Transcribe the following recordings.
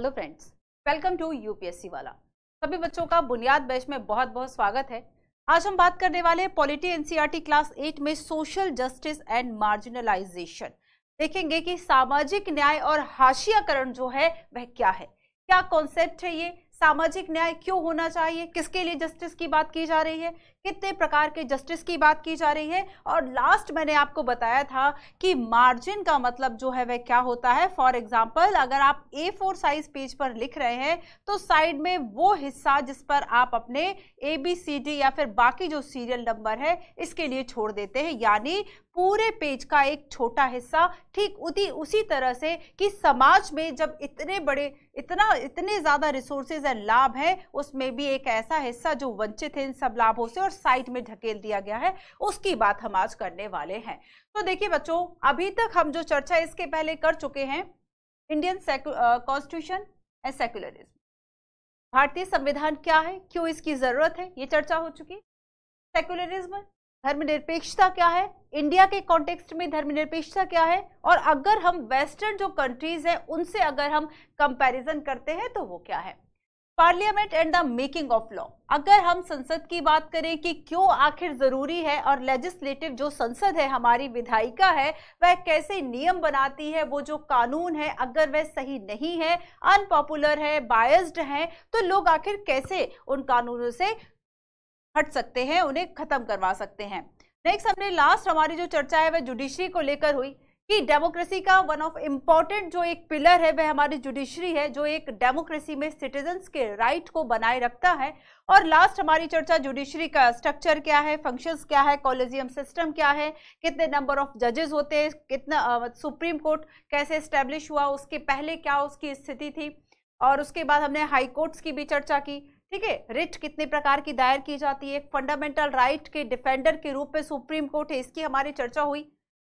Hello friends welcome to UPSC वाला सभी बच्चों का बुनियाद बैच में बहुत बहुत स्वागत है आज हम बात करने वाले हैं polity NCERT e class eight में सोशल जस्टिस एंड मार्जिनलाइजेशन देखेंगे कि सामाजिक न्याय और हाशियाकरण जो है वह क्या है क्या कॉन्सेप्ट है ये सामाजिक न्याय क्यों होना चाहिए किसके लिए जस्टिस की बात की जा रही है कितने प्रकार के जस्टिस की बात की जा रही है और लास्ट मैंने आपको बताया था कि मार्जिन का मतलब जो है वह क्या होता है फॉर एग्जाम्पल अगर आप ए फोर साइज पेज पर लिख रहे हैं तो साइड में वो हिस्सा जिस पर आप अपने ए बी सी डी या फिर बाकी जो सीरियल नंबर है इसके लिए छोड़ देते हैं यानी पूरे पेज का एक छोटा हिस्सा ठीक उसी उसी तरह से कि समाज में जब इतने बड़े इतना इतने ज़्यादा रिसोर्सेज एंड लाभ है उसमें भी एक ऐसा हिस्सा जो वंचित है इन सब लाभों से और और साइड में ढकेल दिया गया है उसकी बात हम आज करने वाले हैं तो देखिए बच्चों अभी तक हम जो चर्चा इसके पहले कर चुके हैं इंडियन कॉन्स्टिट्यूशन एंड सेक्युलरिज्म भारतीय संविधान क्या है क्यों इसकी जरूरत है ये चर्चा हो चुकी सेक्युलरिज्म धर्मनिरपेक्षता क्या है इंडिया के कॉन्टेक्स्ट में धर्मनिरपेक्षता क्या है और अगर हम वेस्टर्न जो कंट्रीज हैं उनसे अगर हम कंपैरिजन करते हैं तो वो क्या है parliament and the making of law अगर हम संसद की बात करें कि क्यों आखिर जरूरी है और लेजिस्लेटिव जो संसद है हमारी विधायिका है वह कैसे नियम बनाती है वो जो कानून है अगर वह सही नहीं है अनपॉपुलर है बायस्ड है तो लोग आखिर कैसे उन कानूनों से हट सकते हैं उन्हें खत्म करवा सकते हैं नेक्स्ट हमने लास्ट हमारी जो चर्चा है वह जुडिशरी को लेकर हुई कि डेमोक्रेसी का वन ऑफ इम्पॉर्टेंट जो एक पिलर है वह हमारी जुडिशरी है जो एक डेमोक्रेसी में सिटीजन्स के राइट को बनाए रखता है और लास्ट हमारी चर्चा जुडिशरी का स्ट्रक्चर क्या है फंक्शंस क्या है कॉलेजियम सिस्टम क्या है कितने नंबर ऑफ जजेस होते हैं कितना सुप्रीम कोर्ट कैसे स्टेब्लिश हुआ उसके पहले क्या उसकी स्थिति थी और उसके बाद हमने हाई कोर्ट्स की भी चर्चा की ठीक है रिट कितने प्रकार की दायर की जाती है फंडामेंटल राइट के डिफेंडर के रूप में सुप्रीम कोर्ट है इसकी हमारी चर्चा हुई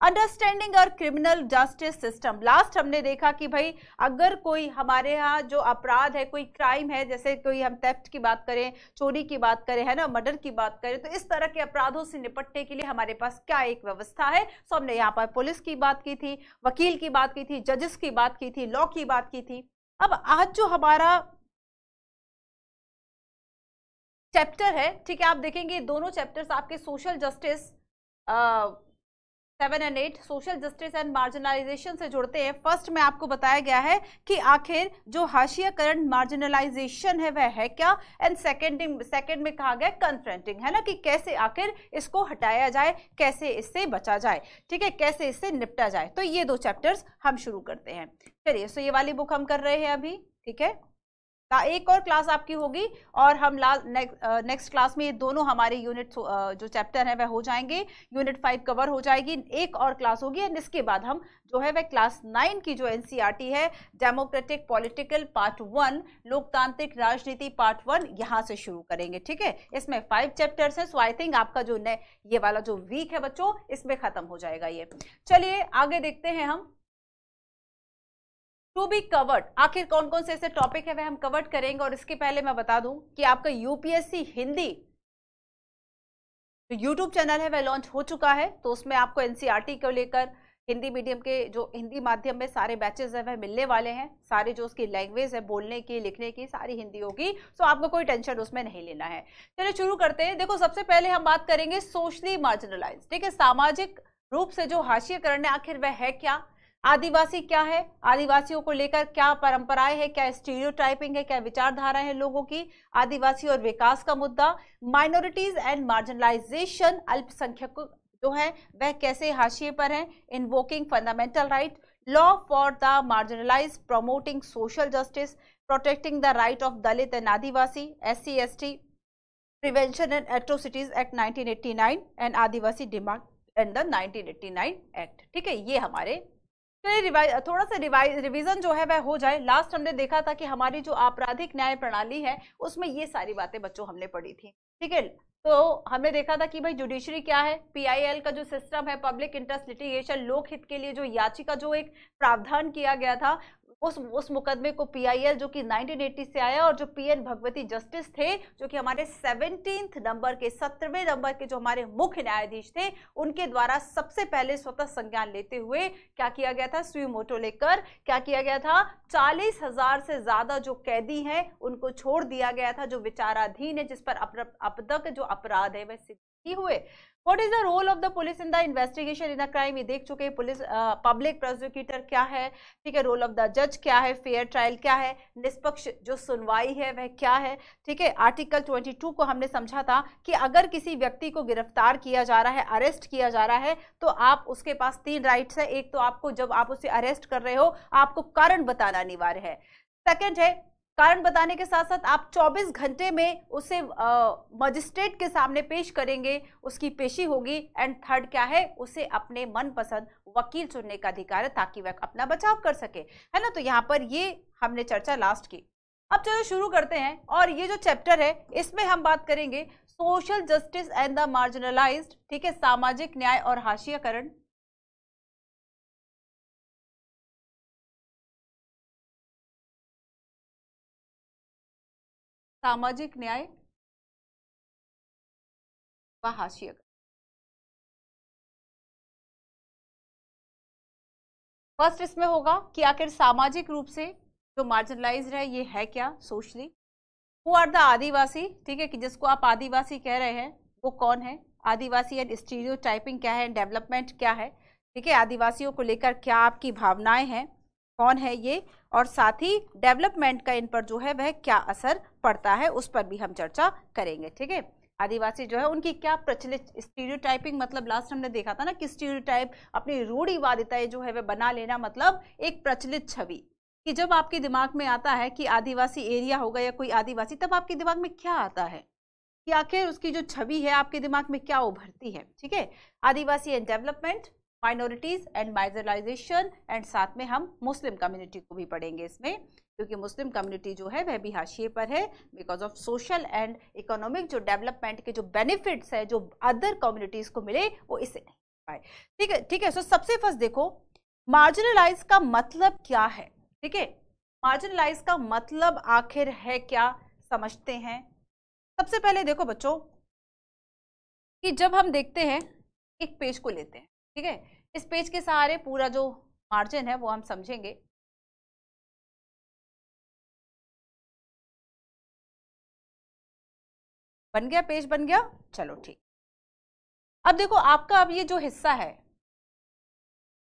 अंडरस्टैंडिंग और क्रिमिनल जस्टिस सिस्टम लास्ट हमने देखा कि भाई अगर कोई हमारे यहाँ जो अपराध है कोई क्राइम है जैसे कोई हम थेफ्ट की बात करें चोरी की बात करें है ना मर्डर की बात करें तो इस तरह के अपराधों से निपटने के लिए हमारे पास क्या एक व्यवस्था है सो हमने यहाँ पर पुलिस की बात की थी वकील की बात की थी जजेस की बात की थी लॉ की बात की थी अब आज जो हमारा चैप्टर है ठीक है आप देखेंगे दोनों चैप्टर्स आपके social justice seven and eight social justice and marginalisation से जुड़ते हैं फर्स्ट में आपको बताया गया है कि आखिर जो हाशियाकरण मार्जिनलाइजेशन है वह है क्या एंड सेकेंडिंग सेकेंड में कहा गया कन्फ्रंटिंग है ना कि कैसे आखिर इसको हटाया जाए कैसे इससे बचा जाए ठीक है कैसे इससे निपटा जाए तो ये दो चैप्टर्स हम शुरू करते हैं चलिए सो ये वाली बुक हम कर रहे हैं अभी ठीक है एक और क्लास आपकी होगी और हम लास्ट नेक्स्ट क्लास में ये दोनों हमारे यूनिट जो चैप्टर है वह हो जाएंगे यूनिट फाइव कवर हो जाएगी एक और क्लास होगी एंड इसके बाद हम जो है वह क्लास नाइन की जो एनसीईआरटी e है डेमोक्रेटिक पॉलिटिकल पार्ट वन लोकतांत्रिक राजनीति पार्ट वन यहाँ से शुरू करेंगे ठीक है इसमें फाइव चैप्टर्स हैं सो आई थिंक आपका जो ये वाला जो वीक है बच्चों इसमें खत्म हो जाएगा ये चलिए आगे देखते हैं हम टू बी कवर्ड आखिर कौन कौन से ऐसे टॉपिक है वह हम कवर्ड करेंगे और इसके पहले मैं बता दूं कि आपका यूपीएससी हिंदी यूट्यूब चैनल है वह लॉन्च हो चुका है तो उसमें आपको एनसीईआरटी e को लेकर हिंदी मीडियम के जो हिंदी माध्यम में सारे बैचेस है वह मिलने वाले हैं सारे जो उसकी लैंग्वेज है बोलने की लिखने की सारी हिंदी होगी सो आपको कोई टेंशन उसमें नहीं लेना है चलिए शुरू करते हैं देखो सबसे पहले हम बात करेंगे सोशली मार्जिनलाइज ठीक है सामाजिक रूप से जो हाशिए है आखिर वह है क्या आदिवासी क्या है आदिवासियों को लेकर क्या परंपराएं है क्या स्टीरियोटाइपिंग है क्या विचारधारा है लोगों की आदिवासी और विकास का मुद्दा माइनॉरिटीज एंड मार्जिनलाइजेशन अल्पसंख्यक जो है वह कैसे हाशिए पर हैं invoking fundamental right law for the marginalise promoting social justice protecting the right of Dalit and Adivasi S C S T prevention and atrocities act nineteen eighty nine and Adivasi demand and the nineteen eighty nine act ठीक है ये हमारे थोड़ा सा revision जो है वह हो जाए लास्ट हमने देखा था कि हमारी जो आपराधिक न्याय प्रणाली है उसमें ये सारी बातें बच्चों हमने पढ़ी थी ठीक है तो हमने देखा था कि भाई जुडिशरी क्या है पीआईएल का जो सिस्टम है पब्लिक इंटरेस्ट लिटिगेशन लोकहित के लिए जो याचिका जो एक प्रावधान किया गया था उस उस मुकदमे को पीआईएल जो कि 1980 से आया और जो पीएन भगवती जस्टिस थे जो कि हमारे सेवनटीन नंबर के सत्रहवें नंबर के जो हमारे मुख्य न्यायाधीश थे उनके द्वारा सबसे पहले स्वतः संज्ञान लेते हुए क्या किया गया था स्वी मोटो लेकर क्या किया गया था चालीस हजार से ज्यादा जो कैदी हैं उनको छोड़ दिया गया था जो विचाराधीन है जिस पर अब तक जो अपराध है वह ही हुए what is the role of the police in the investigation in the crime ये देख चुके हैं पुलिस पब्लिक प्रोसिक्यूटर क्या है ठीक है रोल ऑफ द जज क्या है फेयर ट्रायल क्या है निष्पक्ष जो सुनवाई है वह क्या है ठीक है आर्टिकल 22 को हमने समझा था कि अगर किसी व्यक्ति को गिरफ्तार किया जा रहा है अरेस्ट किया जा रहा है तो आप उसके पास तीन राइट्स है एक तो आपको जब आप उसे अरेस्ट कर रहे हो आपको कारण बताना अनिवार्य है सेकेंड है कारण बताने के साथ साथ आप 24 घंटे में उसे मजिस्ट्रेट के सामने पेश करेंगे उसकी पेशी होगी एंड थर्ड क्या है उसे अपने मनपसंद वकील चुनने का अधिकार है ताकि वह अपना बचाव कर सके है ना तो यहाँ पर ये हमने चर्चा लास्ट की अब चलो शुरू करते हैं और ये जो चैप्टर है इसमें हम बात करेंगे social justice and the marginalised ठीक है सामाजिक न्याय और हाशियाकरण सामाजिक न्याय व हाशिए फर्स्ट इसमें होगा कि आखिर सामाजिक रूप से जो मार्जिनलाइज है ये है क्या socially who are the Adivasi ठीक है कि जिसको आप आदिवासी कह रहे हैं वो कौन है आदिवासी एंड स्टीरियो क्या है डेवलपमेंट क्या है ठीक है आदिवासियों को लेकर क्या आपकी भावनाएं हैं कौन है ये और साथ ही डेवलपमेंट का इन पर जो है वह क्या असर पड़ता है उस पर भी हम चर्चा करेंगे ठीक है आदिवासी जो है उनकी क्या प्रचलित स्टीरियोटाइपिंग मतलब लास्ट हमने देखा था ना कि स्टीरियोटाइप अपनी रूढ़ीवादिताएं जो है वह बना लेना मतलब एक प्रचलित छवि कि जब आपके दिमाग में आता है कि आदिवासी एरिया होगा या कोई आदिवासी तब आपके दिमाग में क्या आता है कि आखिर उसकी जो छवि है आपके दिमाग में क्या उभरती है ठीक है Adivasi and development minorities and marginalisation and साथ में हम मुस्लिम कम्युनिटी को भी पढ़ेंगे इसमें क्योंकि मुस्लिम कम्युनिटी जो है वह भी हाशिए पर है because of social and economic जो डेवलपमेंट के जो बेनिफिट्स है जो अदर कम्युनिटीज़ को मिले वो इसे नहीं पाए ठीक है ठीक है सो सबसे फर्स्ट देखो मार्जिनलाइज का मतलब क्या है ठीक है मार्जिनलाइज का मतलब आखिर है क्या समझते हैं सबसे पहले देखो बच्चों कि जब हम देखते हैं एक पेज को लेते हैं ठीक है इस पेज के सहारे पूरा जो मार्जिन है वो हम समझेंगे बन गया पेज बन गया चलो ठीक अब देखो आपका अब ये जो हिस्सा है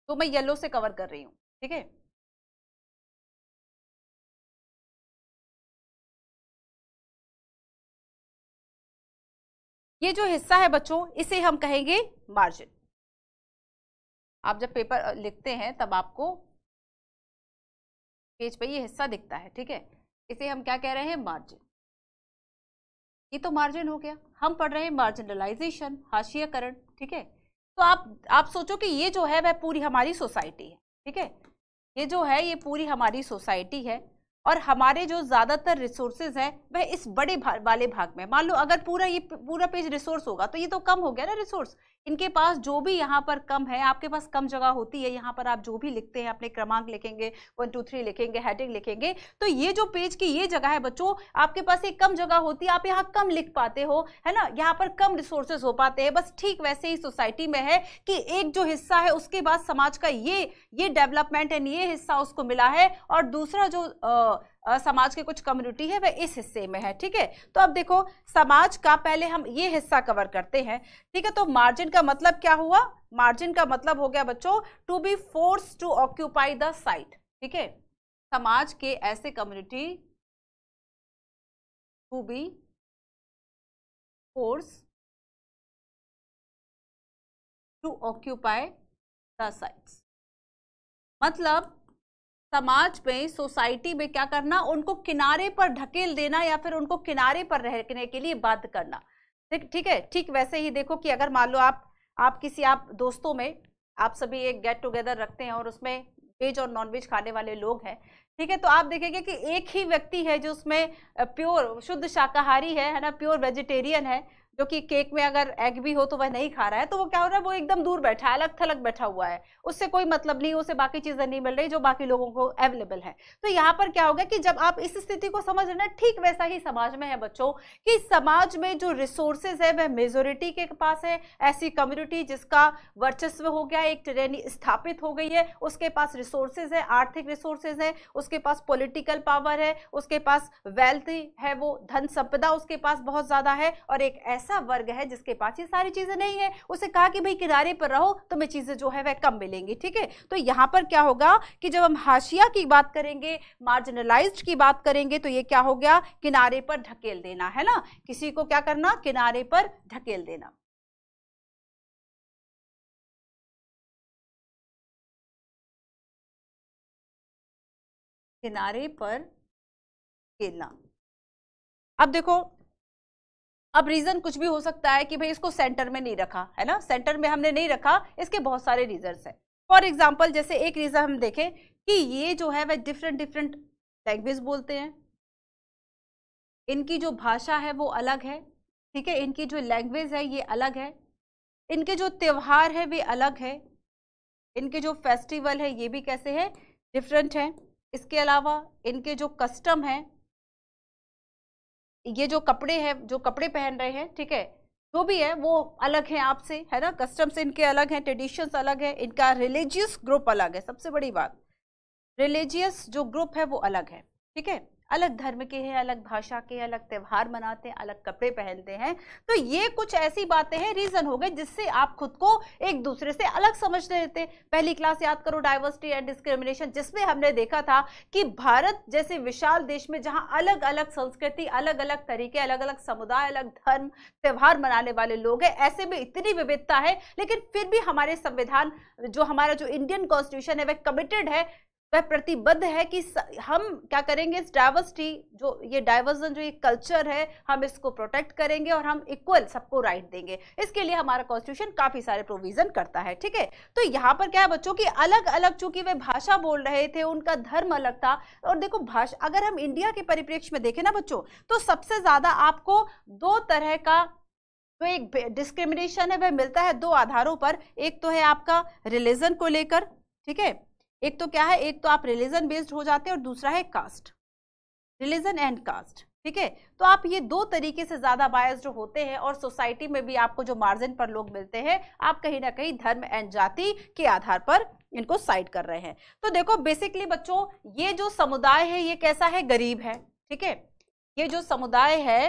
तो मैं येलो से कवर कर रही हूं ठीक है ये जो हिस्सा है बच्चों इसे हम कहेंगे मार्जिन आप जब पेपर लिखते हैं तब आपको पेज पे ये हिस्सा दिखता है ठीक है इसे हम क्या कह रहे हैं मार्जिन ये तो मार्जिन हो गया हम पढ़ रहे हैं मार्जिनलाइजेशन हाशियाकरण ठीक है तो आप आप सोचो कि ये जो है वह पूरी हमारी सोसाइटी है ठीक है ये जो है ये पूरी हमारी सोसाइटी है और हमारे जो ज़्यादातर रिसोर्सेज हैं वह इस बड़े भा, वाले भाग में मान लो अगर पूरा ये पूरा पेज रिसोर्स होगा तो ये तो कम हो गया ना रिसोर्स इनके पास जो भी यहाँ पर कम है आपके पास कम जगह होती है यहाँ पर आप जो भी लिखते हैं अपने क्रमांक लिखेंगे वन टू थ्री लिखेंगे हेडिंग लिखेंगे तो ये जो पेज की ये जगह है बच्चों आपके पास एक कम जगह होती है आप यहाँ कम लिख पाते हो है ना यहाँ पर कम रिसोर्सेज हो पाते हैं बस ठीक वैसे ही सोसाइटी में है कि एक जो हिस्सा है उसके बाद समाज का ये ये डेवलपमेंट एंड ये हिस्सा उसको मिला है और दूसरा जो आ, समाज के कुछ कम्युनिटी है वह इस हिस्से में है ठीक है तो अब देखो समाज का पहले हम ये हिस्सा कवर करते हैं ठीक है तो मार्जिन का मतलब क्या हुआ मार्जिन का मतलब हो गया बच्चों to be force to occupy the site ठीक है समाज के ऐसे community to be force to occupy the site मतलब समाज में सोसाइटी में क्या करना उनको किनारे पर ढकेल देना या फिर उनको किनारे पर रहने के लिए बात करना ठीक है ठीक वैसे ही देखो कि अगर मान लो आप आप किसी आप दोस्तों में आप सभी एक गेट टुगेदर रखते हैं और उसमें वेज और नॉन वेज खाने वाले लोग हैं ठीक है तो आप देखेंगे कि एक ही व्यक्ति है जो उसमें प्योर शुद्ध शाकाहारी है है ना प्योर वेजिटेरियन है जो कि केक में अगर एग भी हो तो वह नहीं खा रहा है तो वो क्या हो रहा है वो एकदम दूर बैठा है अलग थलग बैठा हुआ है उससे कोई मतलब नहीं उसे बाकी चीज़ें नहीं मिल रही जो बाकी लोगों को अवेलेबल है तो यहाँ पर क्या होगा कि जब आप इस स्थिति को समझ रहे ठीक वैसा ही समाज में है बच्चों कि समाज में जो रिसोर्सेज है वह मेजोरिटी के पास है ऐसी कम्युनिटी जिसका वर्चस्व हो गया एक ट्रेनी स्थापित हो गई है उसके पास रिसोर्सेज है आर्थिक रिसोर्सेज है उसके पास पोलिटिकल पावर है उसके पास वेल्थ है वो धन संपदा उसके पास बहुत ज़्यादा है और एक ऐसा ऐसा वर्ग है जिसके पास ये सारी चीज़ें नहीं है उसे कहा कि भाई किनारे पर रहो तो मैं चीज़ें जो है वह कम मिलेंगी ठीक है तो यहां पर क्या होगा कि जब हम हाशिया की बात करेंगे मार्जिनलाइज की बात करेंगे तो ये क्या हो गया किनारे पर ढकेल देना है ना किसी को क्या करना किनारे पर ढकेल देना किनारे पर खेलना अब देखो अब रीज़न कुछ भी हो सकता है कि भाई इसको सेंटर में नहीं रखा है ना सेंटर में हमने नहीं रखा इसके बहुत सारे रीजन्स हैं फॉर एग्जाम्पल जैसे एक रीज़न हम देखें कि ये जो है वह डिफरेंट डिफरेंट लैंग्वेज बोलते हैं इनकी जो भाषा है वो अलग है ठीक है इनकी जो लैंग्वेज है ये अलग है इनके जो त्यौहार है वे अलग है इनके जो फेस्टिवल है ये भी कैसे है डिफरेंट हैं इसके अलावा इनके जो कस्टम है ये जो कपड़े हैं जो कपड़े पहन रहे हैं ठीक है जो भी है वो अलग है आपसे है ना कस्टम्स इनके अलग हैं ट्रेडिशंस अलग है इनका रिलीजियस ग्रुप अलग है सबसे बड़ी बात रिलीजियस जो ग्रुप है वो अलग है ठीक है अलग धर्म के हैं अलग भाषा के अलग त्यौहार मनाते हैं अलग कपड़े पहनते हैं तो ये कुछ ऐसी बातें हैं रीज़न हो गए जिससे आप खुद को एक दूसरे से अलग समझ लेते पहली क्लास याद करो डाइवर्सिटी एंड डिस्क्रिमिनेशन जिसमें हमने देखा था कि भारत जैसे विशाल देश में जहाँ अलग अलग संस्कृति अलग अलग तरीके अलग अलग समुदाय अलग धर्म त्यौहार मनाने वाले लोग हैं ऐसे में इतनी विविधता है लेकिन फिर भी हमारे संविधान जो हमारा जो इंडियन कॉन्स्टिट्यूशन है वह कमिटेड है वह प्रतिबद्ध है कि हम क्या करेंगे इस डाइवर्सिटी जो ये डाइवर्जन जो ये कल्चर है हम इसको प्रोटेक्ट करेंगे और हम इक्वल सबको राइट देंगे इसके लिए हमारा कॉन्स्टिट्यूशन काफ़ी सारे प्रोविज़न करता है ठीक है तो यहाँ पर क्या है बच्चों की अलग अलग चूंकि वे भाषा बोल रहे थे उनका धर्म अलग था और देखो भाषा अगर हम इंडिया के परिप्रेक्ष्य में देखें ना बच्चों तो सबसे ज़्यादा आपको दो तरह का तो एक डिस्क्रिमिनेशन है वह मिलता है दो आधारों पर एक तो है आपका रिलीजन को लेकर ठीक है एक तो क्या है एक तो आप रिलीजन बेस्ड हो जाते हैं और दूसरा है कास्ट रिलीजन एंड कास्ट ठीक है तो आप ये दो तरीके से ज़्यादा बायस्ड होते हैं और सोसाइटी में भी आपको जो मार्जिन पर लोग मिलते हैं आप कहीं ना कहीं धर्म एंड जाति के आधार पर इनको साइड कर रहे हैं तो देखो बेसिकली बच्चों ये जो समुदाय है ये कैसा है गरीब है ठीक है ये जो समुदाय है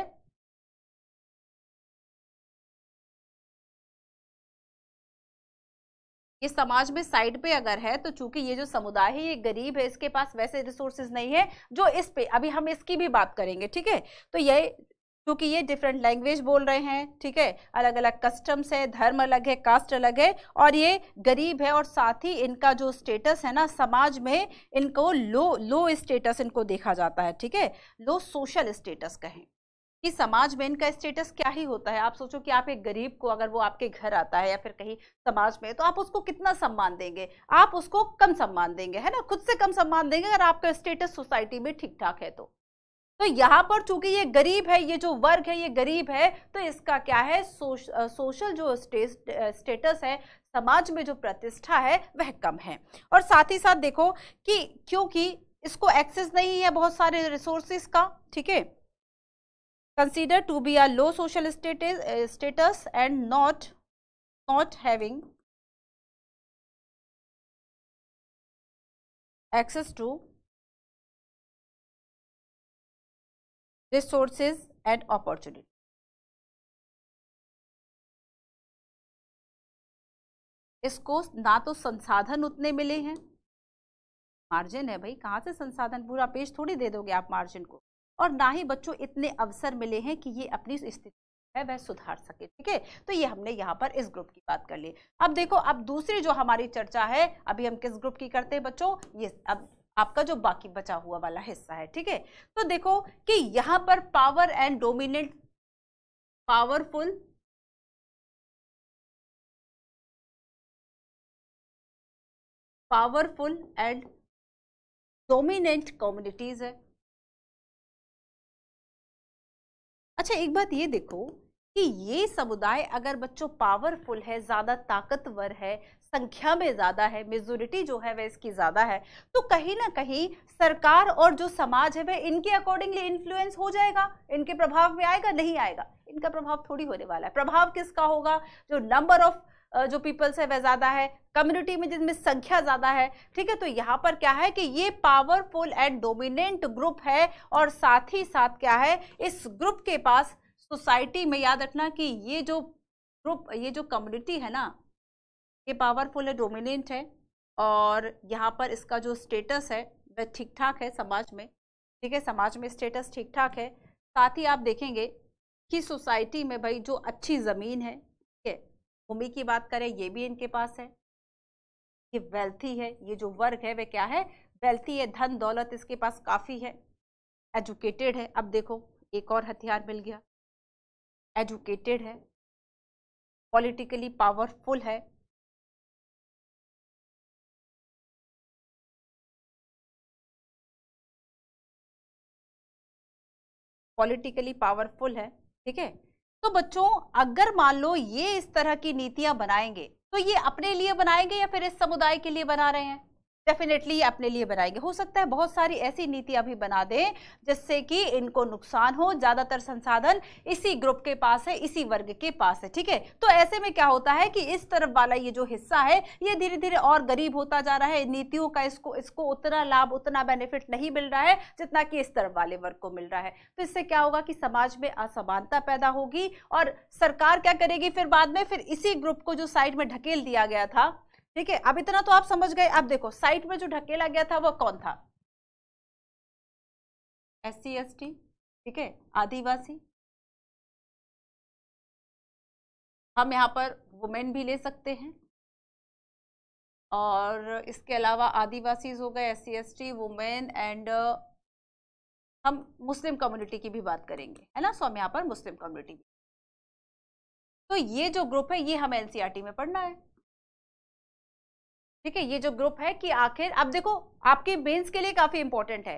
ये समाज में साइड पे अगर है तो चूंकि ये जो समुदाय है ये गरीब है इसके पास वैसे रिसोर्सेज नहीं है जो इस पे अभी हम इसकी भी बात करेंगे ठीक है तो ये क्योंकि ये डिफरेंट लैंग्वेज बोल रहे हैं ठीक है अलग अलग कस्टम्स है धर्म अलग है कास्ट अलग है और ये गरीब है और साथ ही इनका जो स्टेटस है ना समाज में इनको लो लो स्टेटस इनको देखा जाता है ठीक है लो सोशल स्टेटस कहें कि समाज में इनका स्टेटस क्या ही होता है आप सोचो कि आप एक गरीब को अगर वो आपके घर आता है या फिर कहीं समाज में तो आप उसको कितना सम्मान देंगे आप उसको कम सम्मान देंगे है ना खुद से कम सम्मान देंगे अगर आपका स्टेटस सोसाइटी में ठीक ठाक है तो तो यहाँ पर चूंकि ये गरीब है ये जो वर्ग है ये गरीब है तो इसका क्या है सोश, सोशल जो स्टेटस है समाज में जो प्रतिष्ठा है वह कम है और साथ ही साथ देखो कि क्योंकि इसको एक्सेस नहीं है बहुत सारे रिसोर्सेस का ठीक है considered to be a low social status, uh, status and not not having access to resources and opportunities. इसको ना तो संसाधन उतने मिले हैं मार्जिन है भाई कहाँ से संसाधन पूरा पेज थोड़ी दे दोगे आप मार्जिन को और ना ही बच्चों इतने अवसर मिले हैं कि ये अपनी स्थिति है वह सुधार सके ठीक है तो ये हमने यहाँ पर इस ग्रुप की बात कर ली अब देखो अब दूसरी जो हमारी चर्चा है अभी हम किस ग्रुप की करते हैं बच्चों ये अब आपका जो बाकी बचा हुआ वाला हिस्सा है ठीक है तो देखो कि यहाँ पर power and dominant powerful powerful and dominant communities है अच्छा एक बात ये देखो कि ये समुदाय अगर बच्चों पावरफुल है ज़्यादा ताकतवर है संख्या में ज़्यादा है मेजोरिटी जो है वह इसकी ज़्यादा है तो कहीं ना कहीं सरकार और जो समाज है वह इनके अकॉर्डिंगली इन्फ्लुएंस हो जाएगा इनके प्रभाव में आएगा नहीं आएगा इनका प्रभाव थोड़ी होने वाला है प्रभाव किसका होगा जो नंबर ऑफ जो पीपल्स है वह ज़्यादा है कम्युनिटी में जिनमें संख्या ज़्यादा है ठीक है तो यहाँ पर क्या है कि ये पावरफुल एंड डोमिनेंट ग्रुप है और साथ ही साथ क्या है इस ग्रुप के पास सोसाइटी में याद रखना कि ये जो ग्रुप ये जो कम्युनिटी है ना ये पावरफुल है डोमिनेंट है और यहाँ पर इसका जो स्टेटस है वह ठीक ठाक है समाज में ठीक है समाज में स्टेटस ठीक ठाक है साथ ही आप देखेंगे कि सोसाइटी में भाई जो अच्छी ज़मीन है भूमि की बात करें ये भी इनके पास है ये वेल्थी है ये जो वर्ग है वह क्या है वेल्थी है धन दौलत इसके पास काफ़ी है एजुकेटेड है अब देखो एक और हथियार मिल गया एजुकेटेड है पॉलिटिकली पावरफुल है पॉलिटिकली पावरफुल है ठीक है तो बच्चों अगर मान लो ये इस तरह की नीतियां बनाएंगे तो ये अपने लिए बनाएंगे या फिर इस समुदाय के लिए बना रहे हैं डेफिनेटली अपने लिए बनाएंगे हो सकता है बहुत सारी ऐसी नीतियां भी बना दें जिससे कि इनको नुकसान हो ज़्यादातर संसाधन इसी ग्रुप के पास है इसी वर्ग के पास है ठीक है तो ऐसे में क्या होता है कि इस तरफ वाला ये जो हिस्सा है ये धीरे धीरे और गरीब होता जा रहा है नीतियों का इसको इसको उतना लाभ उतना बेनिफिट नहीं मिल रहा है जितना कि इस तरफ वाले वर्ग को मिल रहा है तो इससे क्या होगा कि समाज में असमानता पैदा होगी और सरकार क्या करेगी फिर बाद में फिर इसी ग्रुप को जो साइड में ढकेल दिया गया था ठीक है अब इतना तो आप समझ गए अब देखो साइट में जो ढकेला गया था वो कौन था एस सी एस टी ठीक है आदिवासी हम यहाँ पर वुमेन भी ले सकते हैं और इसके अलावा आदिवासीज हो गए S C S T women and हम मुस्लिम कम्युनिटी की भी बात करेंगे है ना सो हम यहाँ पर मुस्लिम कम्युनिटी तो ये जो ग्रुप है ये हमें एनसीईआरटी में पढ़ना है ठीक है ये जो ग्रुप है कि आखिर अब देखो आपके मेन्स के लिए काफ़ी इंपॉर्टेंट है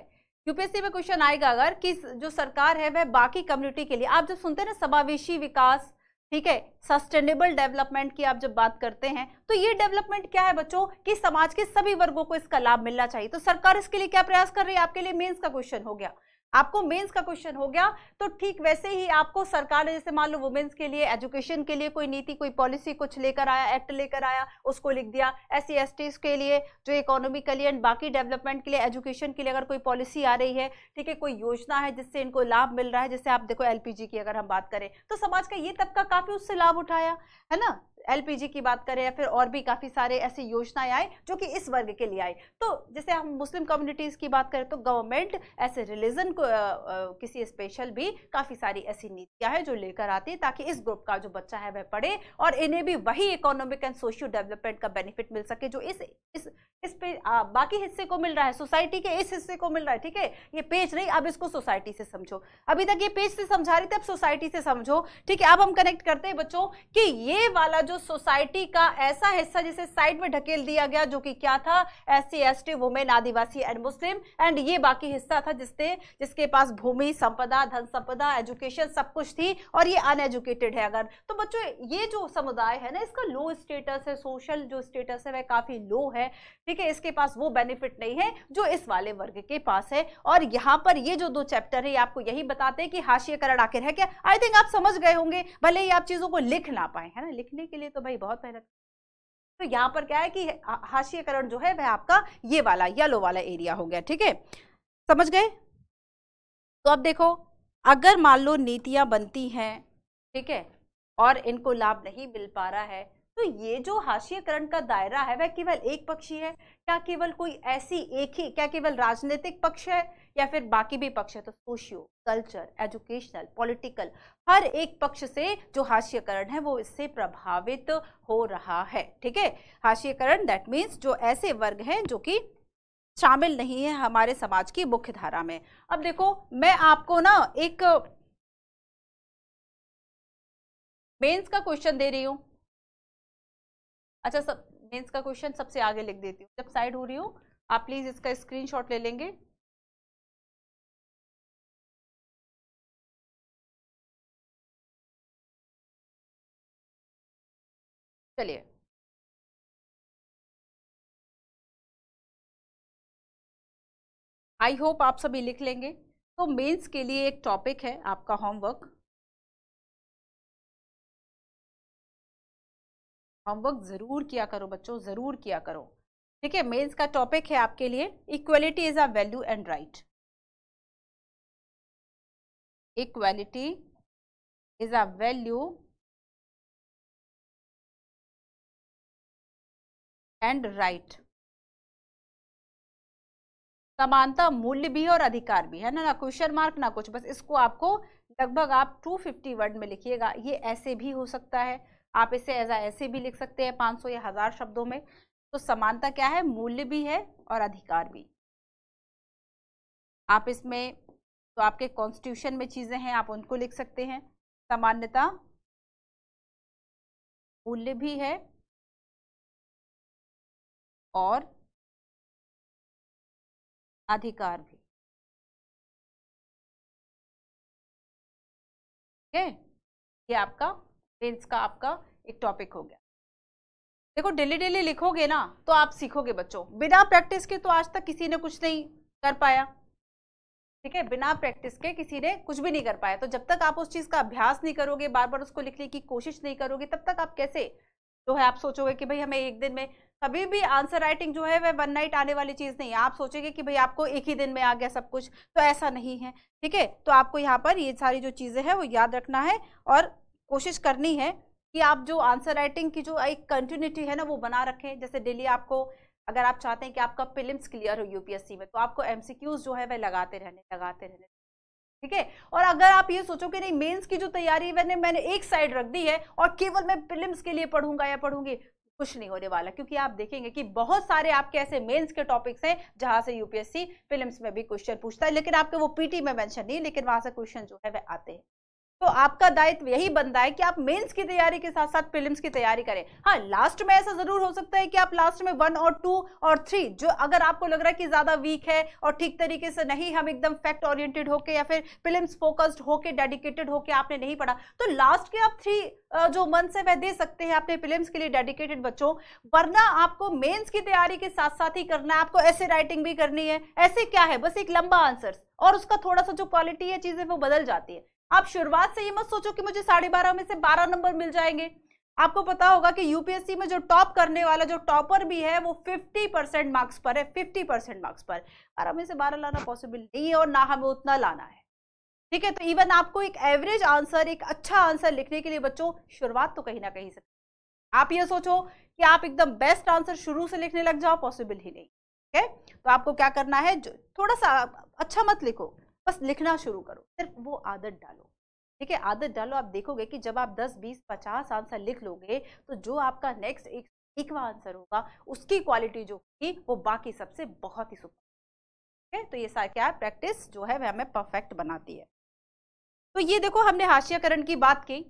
यूपीएससी में क्वेश्चन आएगा अगर कि जो सरकार है वह बाकी कम्युनिटी के लिए आप जब सुनते हैं ना समावेशी विकास ठीक है सस्टेनेबल डेवलपमेंट की आप जब बात करते हैं तो ये डेवलपमेंट क्या है बच्चों कि समाज के सभी वर्गों को इसका लाभ मिलना चाहिए तो सरकार इसके लिए क्या प्रयास कर रही है आपके लिए मेंस का क्वेश्चन हो गया आपको मेंस का क्वेश्चन हो गया तो ठीक वैसे ही आपको सरकार ने जैसे मान लो वुमेन्स के लिए एजुकेशन के लिए कोई नीति कोई पॉलिसी कुछ लेकर आया एक्ट लेकर आया उसको लिख दिया एस सी के लिए जो इकोनॉमिकली एंड बाकी डेवलपमेंट के लिए एजुकेशन के लिए अगर कोई पॉलिसी आ रही है ठीक है कोई योजना है जिससे इनको लाभ मिल रहा है जैसे आप देखो एल की अगर हम बात करें तो समाज का ये तबका काफ़ी उससे लाभ उठाया है ना एलपीजी की बात करें या फिर और भी काफ़ी सारे ऐसी योजनाएं आए जो कि इस वर्ग के लिए आई तो जैसे हम मुस्लिम कम्युनिटीज़ की बात करें तो गवर्नमेंट ऐसे रिलीजन को आ, आ, किसी स्पेशल भी काफ़ी सारी ऐसी नीतियां हैं जो लेकर आती है ताकि इस ग्रुप का जो बच्चा है वह पढ़े और इन्हें भी वही इकोनॉमिक एंड सोशियो डेवलपमेंट का बेनिफिट मिल सके जो इस इस इस पे आ, बाकी हिस्से को मिल रहा है सोसाइटी के इस हिस्से को मिल रहा है ठीक है ये पेज नहीं अब इसको सोसाइटी से समझो अभी तक ये पेज से समझा रही थी अब सोसाइटी से समझो ठीक है अब हम कनेक्ट करते हैं बच्चों की ये वाला जो सोसाइटी का ऐसा हिस्सा जिसे साइड में ढकेल दिया गया जो कि क्या था S C S T women Adivasi and Muslim and ये बाकी हिस्सा था जिसने जिसके पास भूमि संपदा धन संपदा एजुकेशन सब कुछ थी और ये अनएजुकेटेड है अगर तो बच्चों ये जो समुदाय है ना इसका लो स्टेटस है सोशल जो स्टेटस है वह काफ़ी लो है ठीक है इसके पास वो बेनिफिट नहीं है जो इस वाले वर्ग के पास है और यहाँ पर ये जो दो चैप्टर है आपको यही बताते हैं कि हाशियकरण आखिर है क्या आई थिंक आप समझ गए होंगे भले ही आप चीज़ों को लिख ना पाए है ना लिखने के लिए तो भाई बहुत मेहनत तो यहाँ पर क्या है कि हाशियकरण जो है वह आपका ये वाला येलो वाला एरिया हो गया ठीक है समझ गए तो अब देखो अगर मान लो नीतियां बनती हैं ठीक है और इनको लाभ नहीं मिल पा रहा है तो ये जो हाशियकरण का दायरा है वह केवल एक पक्षी है क्या केवल कोई ऐसी एक ही क्या केवल राजनीतिक पक्ष है या फिर बाकी भी पक्ष है तो सोशियो कल्चर एजुकेशनल पॉलिटिकल हर एक पक्ष से जो हाशियकरण है वो इससे प्रभावित हो रहा है ठीक है हाशियकरण दैट मीन्स जो ऐसे वर्ग हैं जो कि शामिल नहीं है हमारे समाज की मुख्य धारा में अब देखो मैं आपको ना एक मेंस का क्वेश्चन दे रही हूं अच्छा सब मेंस का क्वेश्चन सबसे आगे लिख देती हूँ जब साइड हो रही हूँ आप प्लीज़ इसका स्क्रीनशॉट ले लेंगे चलिए आई होप आप सभी लिख लेंगे तो मेंस के लिए एक टॉपिक है आपका होमवर्क होमवर्क ज़रूर किया करो बच्चों ज़रूर किया करो ठीक है मेंस का टॉपिक है आपके लिए equality is a value and right equality is a value and right समानता मूल्य भी और अधिकार भी है ना ना क्वेश्चन मार्क ना कुछ बस इसको आपको लगभग आप 250 वर्ड में लिखिएगा ये ऐसे भी हो सकता है आप इसे एज ऐसे भी लिख सकते हैं 500 या हज़ार शब्दों में तो समानता क्या है मूल्य भी है और अधिकार भी आप इसमें तो आपके कॉन्स्टिट्यूशन में चीज़ें हैं आप उनको लिख सकते हैं सामान्यता मूल्य भी है और अधिकार भी ओके ये आपका प्रिंस का आपका एक टॉपिक हो गया देखो डेली डेली लिखोगे ना तो आप सीखोगे बच्चों बिना प्रैक्टिस के तो आज तक किसी ने कुछ नहीं कर पाया ठीक है बिना प्रैक्टिस के किसी ने कुछ भी नहीं कर पाया तो जब तक आप उस चीज़ का अभ्यास नहीं करोगे बार बार उसको लिखने की कोशिश नहीं करोगे तब तक आप कैसे जो तो है आप सोचोगे कि भाई हमें एक दिन में कभी भी आंसर राइटिंग जो है वह वन नाइट आने वाली चीज़ नहीं है आप सोचेंगे कि भाई आपको एक ही दिन में आ गया सब कुछ तो ऐसा नहीं है ठीक है तो आपको यहाँ पर ये सारी जो चीज़ें हैं वो याद रखना है और कोशिश करनी है कि आप जो आंसर राइटिंग की जो एक कंटिन्यूटी है ना वो बना रखें जैसे डेली आपको अगर आप चाहते हैं कि आपका फिल्म क्लियर हो यूपीएससी में तो आपको एमसीक्यूज जो है वह लगाते रहने लगाते रहने ठीक है और अगर आप ये सोचो कि नहीं मेंस की जो तैयारी मैंने मैंने एक साइड रख दी है और केवल मैं फिल्म के लिए पढ़ूंगा या पढ़ूंगी कुछ नहीं होने वाला क्योंकि आप देखेंगे कि बहुत सारे आपके ऐसे मेंस के टॉपिक्स हैं जहां से यूपीएससी फिल्म्स में भी क्वेश्चन पूछता है लेकिन आपके वो पीटी में मेंशन नहीं लेकिन वहां से क्वेश्चन जो है वह आते हैं तो आपका दायित्व यही बनता है कि आप मेंस की तैयारी के साथ साथ प्रीलिम्स की तैयारी करें हाँ लास्ट में ऐसा जरूर हो सकता है कि आप लास्ट में वन और टू और थ्री जो अगर आपको लग रहा है कि ज्यादा वीक है और ठीक तरीके से नहीं हम एकदम फैक्ट ओरिएंटेड होके या फिर प्रीलिम्स फोकस्ड होके डेडिकेटेड होके आपने नहीं पढ़ा तो लास्ट के आप थ्री जो मंथ है वह दे सकते हैं अपने फिल्म के लिए डेडिकेटेड बच्चों वरना आपको मेन्स की तैयारी के साथ साथ ही करना है आपको ऐसे राइटिंग भी करनी है ऐसे क्या है बस एक लंबा आंसर और उसका थोड़ा सा जो क्वालिटी है चीजें वो बदल जाती है आप शुरुआत से ये मत सोचो कि मुझे साढ़े बारह में से बारह नंबर मिल जाएंगे आपको पता होगा कि यूपीएससी में जो टॉप करने वाला जो टॉपर भी है वो 50 परसेंट मार्क्स पर है 50 परसेंट मार्क्स पर बारह में से बारह लाना पॉसिबल नहीं है और ना हमें उतना लाना है ठीक है तो इवन आपको एक एवरेज आंसर एक अच्छा आंसर लिखने के लिए बच्चों शुरुआत तो कहीं ना कहीं से आप ये सोचो कि आप एकदम बेस्ट आंसर शुरू से लिखने लग जाओ पॉसिबल ही नहीं ठीक है तो आपको क्या करना है थोड़ा सा अच्छा मत लिखो बस लिखना शुरू करो सिर्फ वो आदत डालो ठीक है आदत डालो आप देखोगे कि जब आप 10, 20, 50 आंसर लिख लोगे तो जो आपका नेक्स्ट एक इकवा आंसर होगा उसकी क्वालिटी जो होगी वो बाकी सबसे बहुत ही सुपर ठीक है तो ये सारे क्या प्रैक्टिस जो है वह हमें परफेक्ट बनाती है तो ये देखो हमने हाशियाकरण की बात की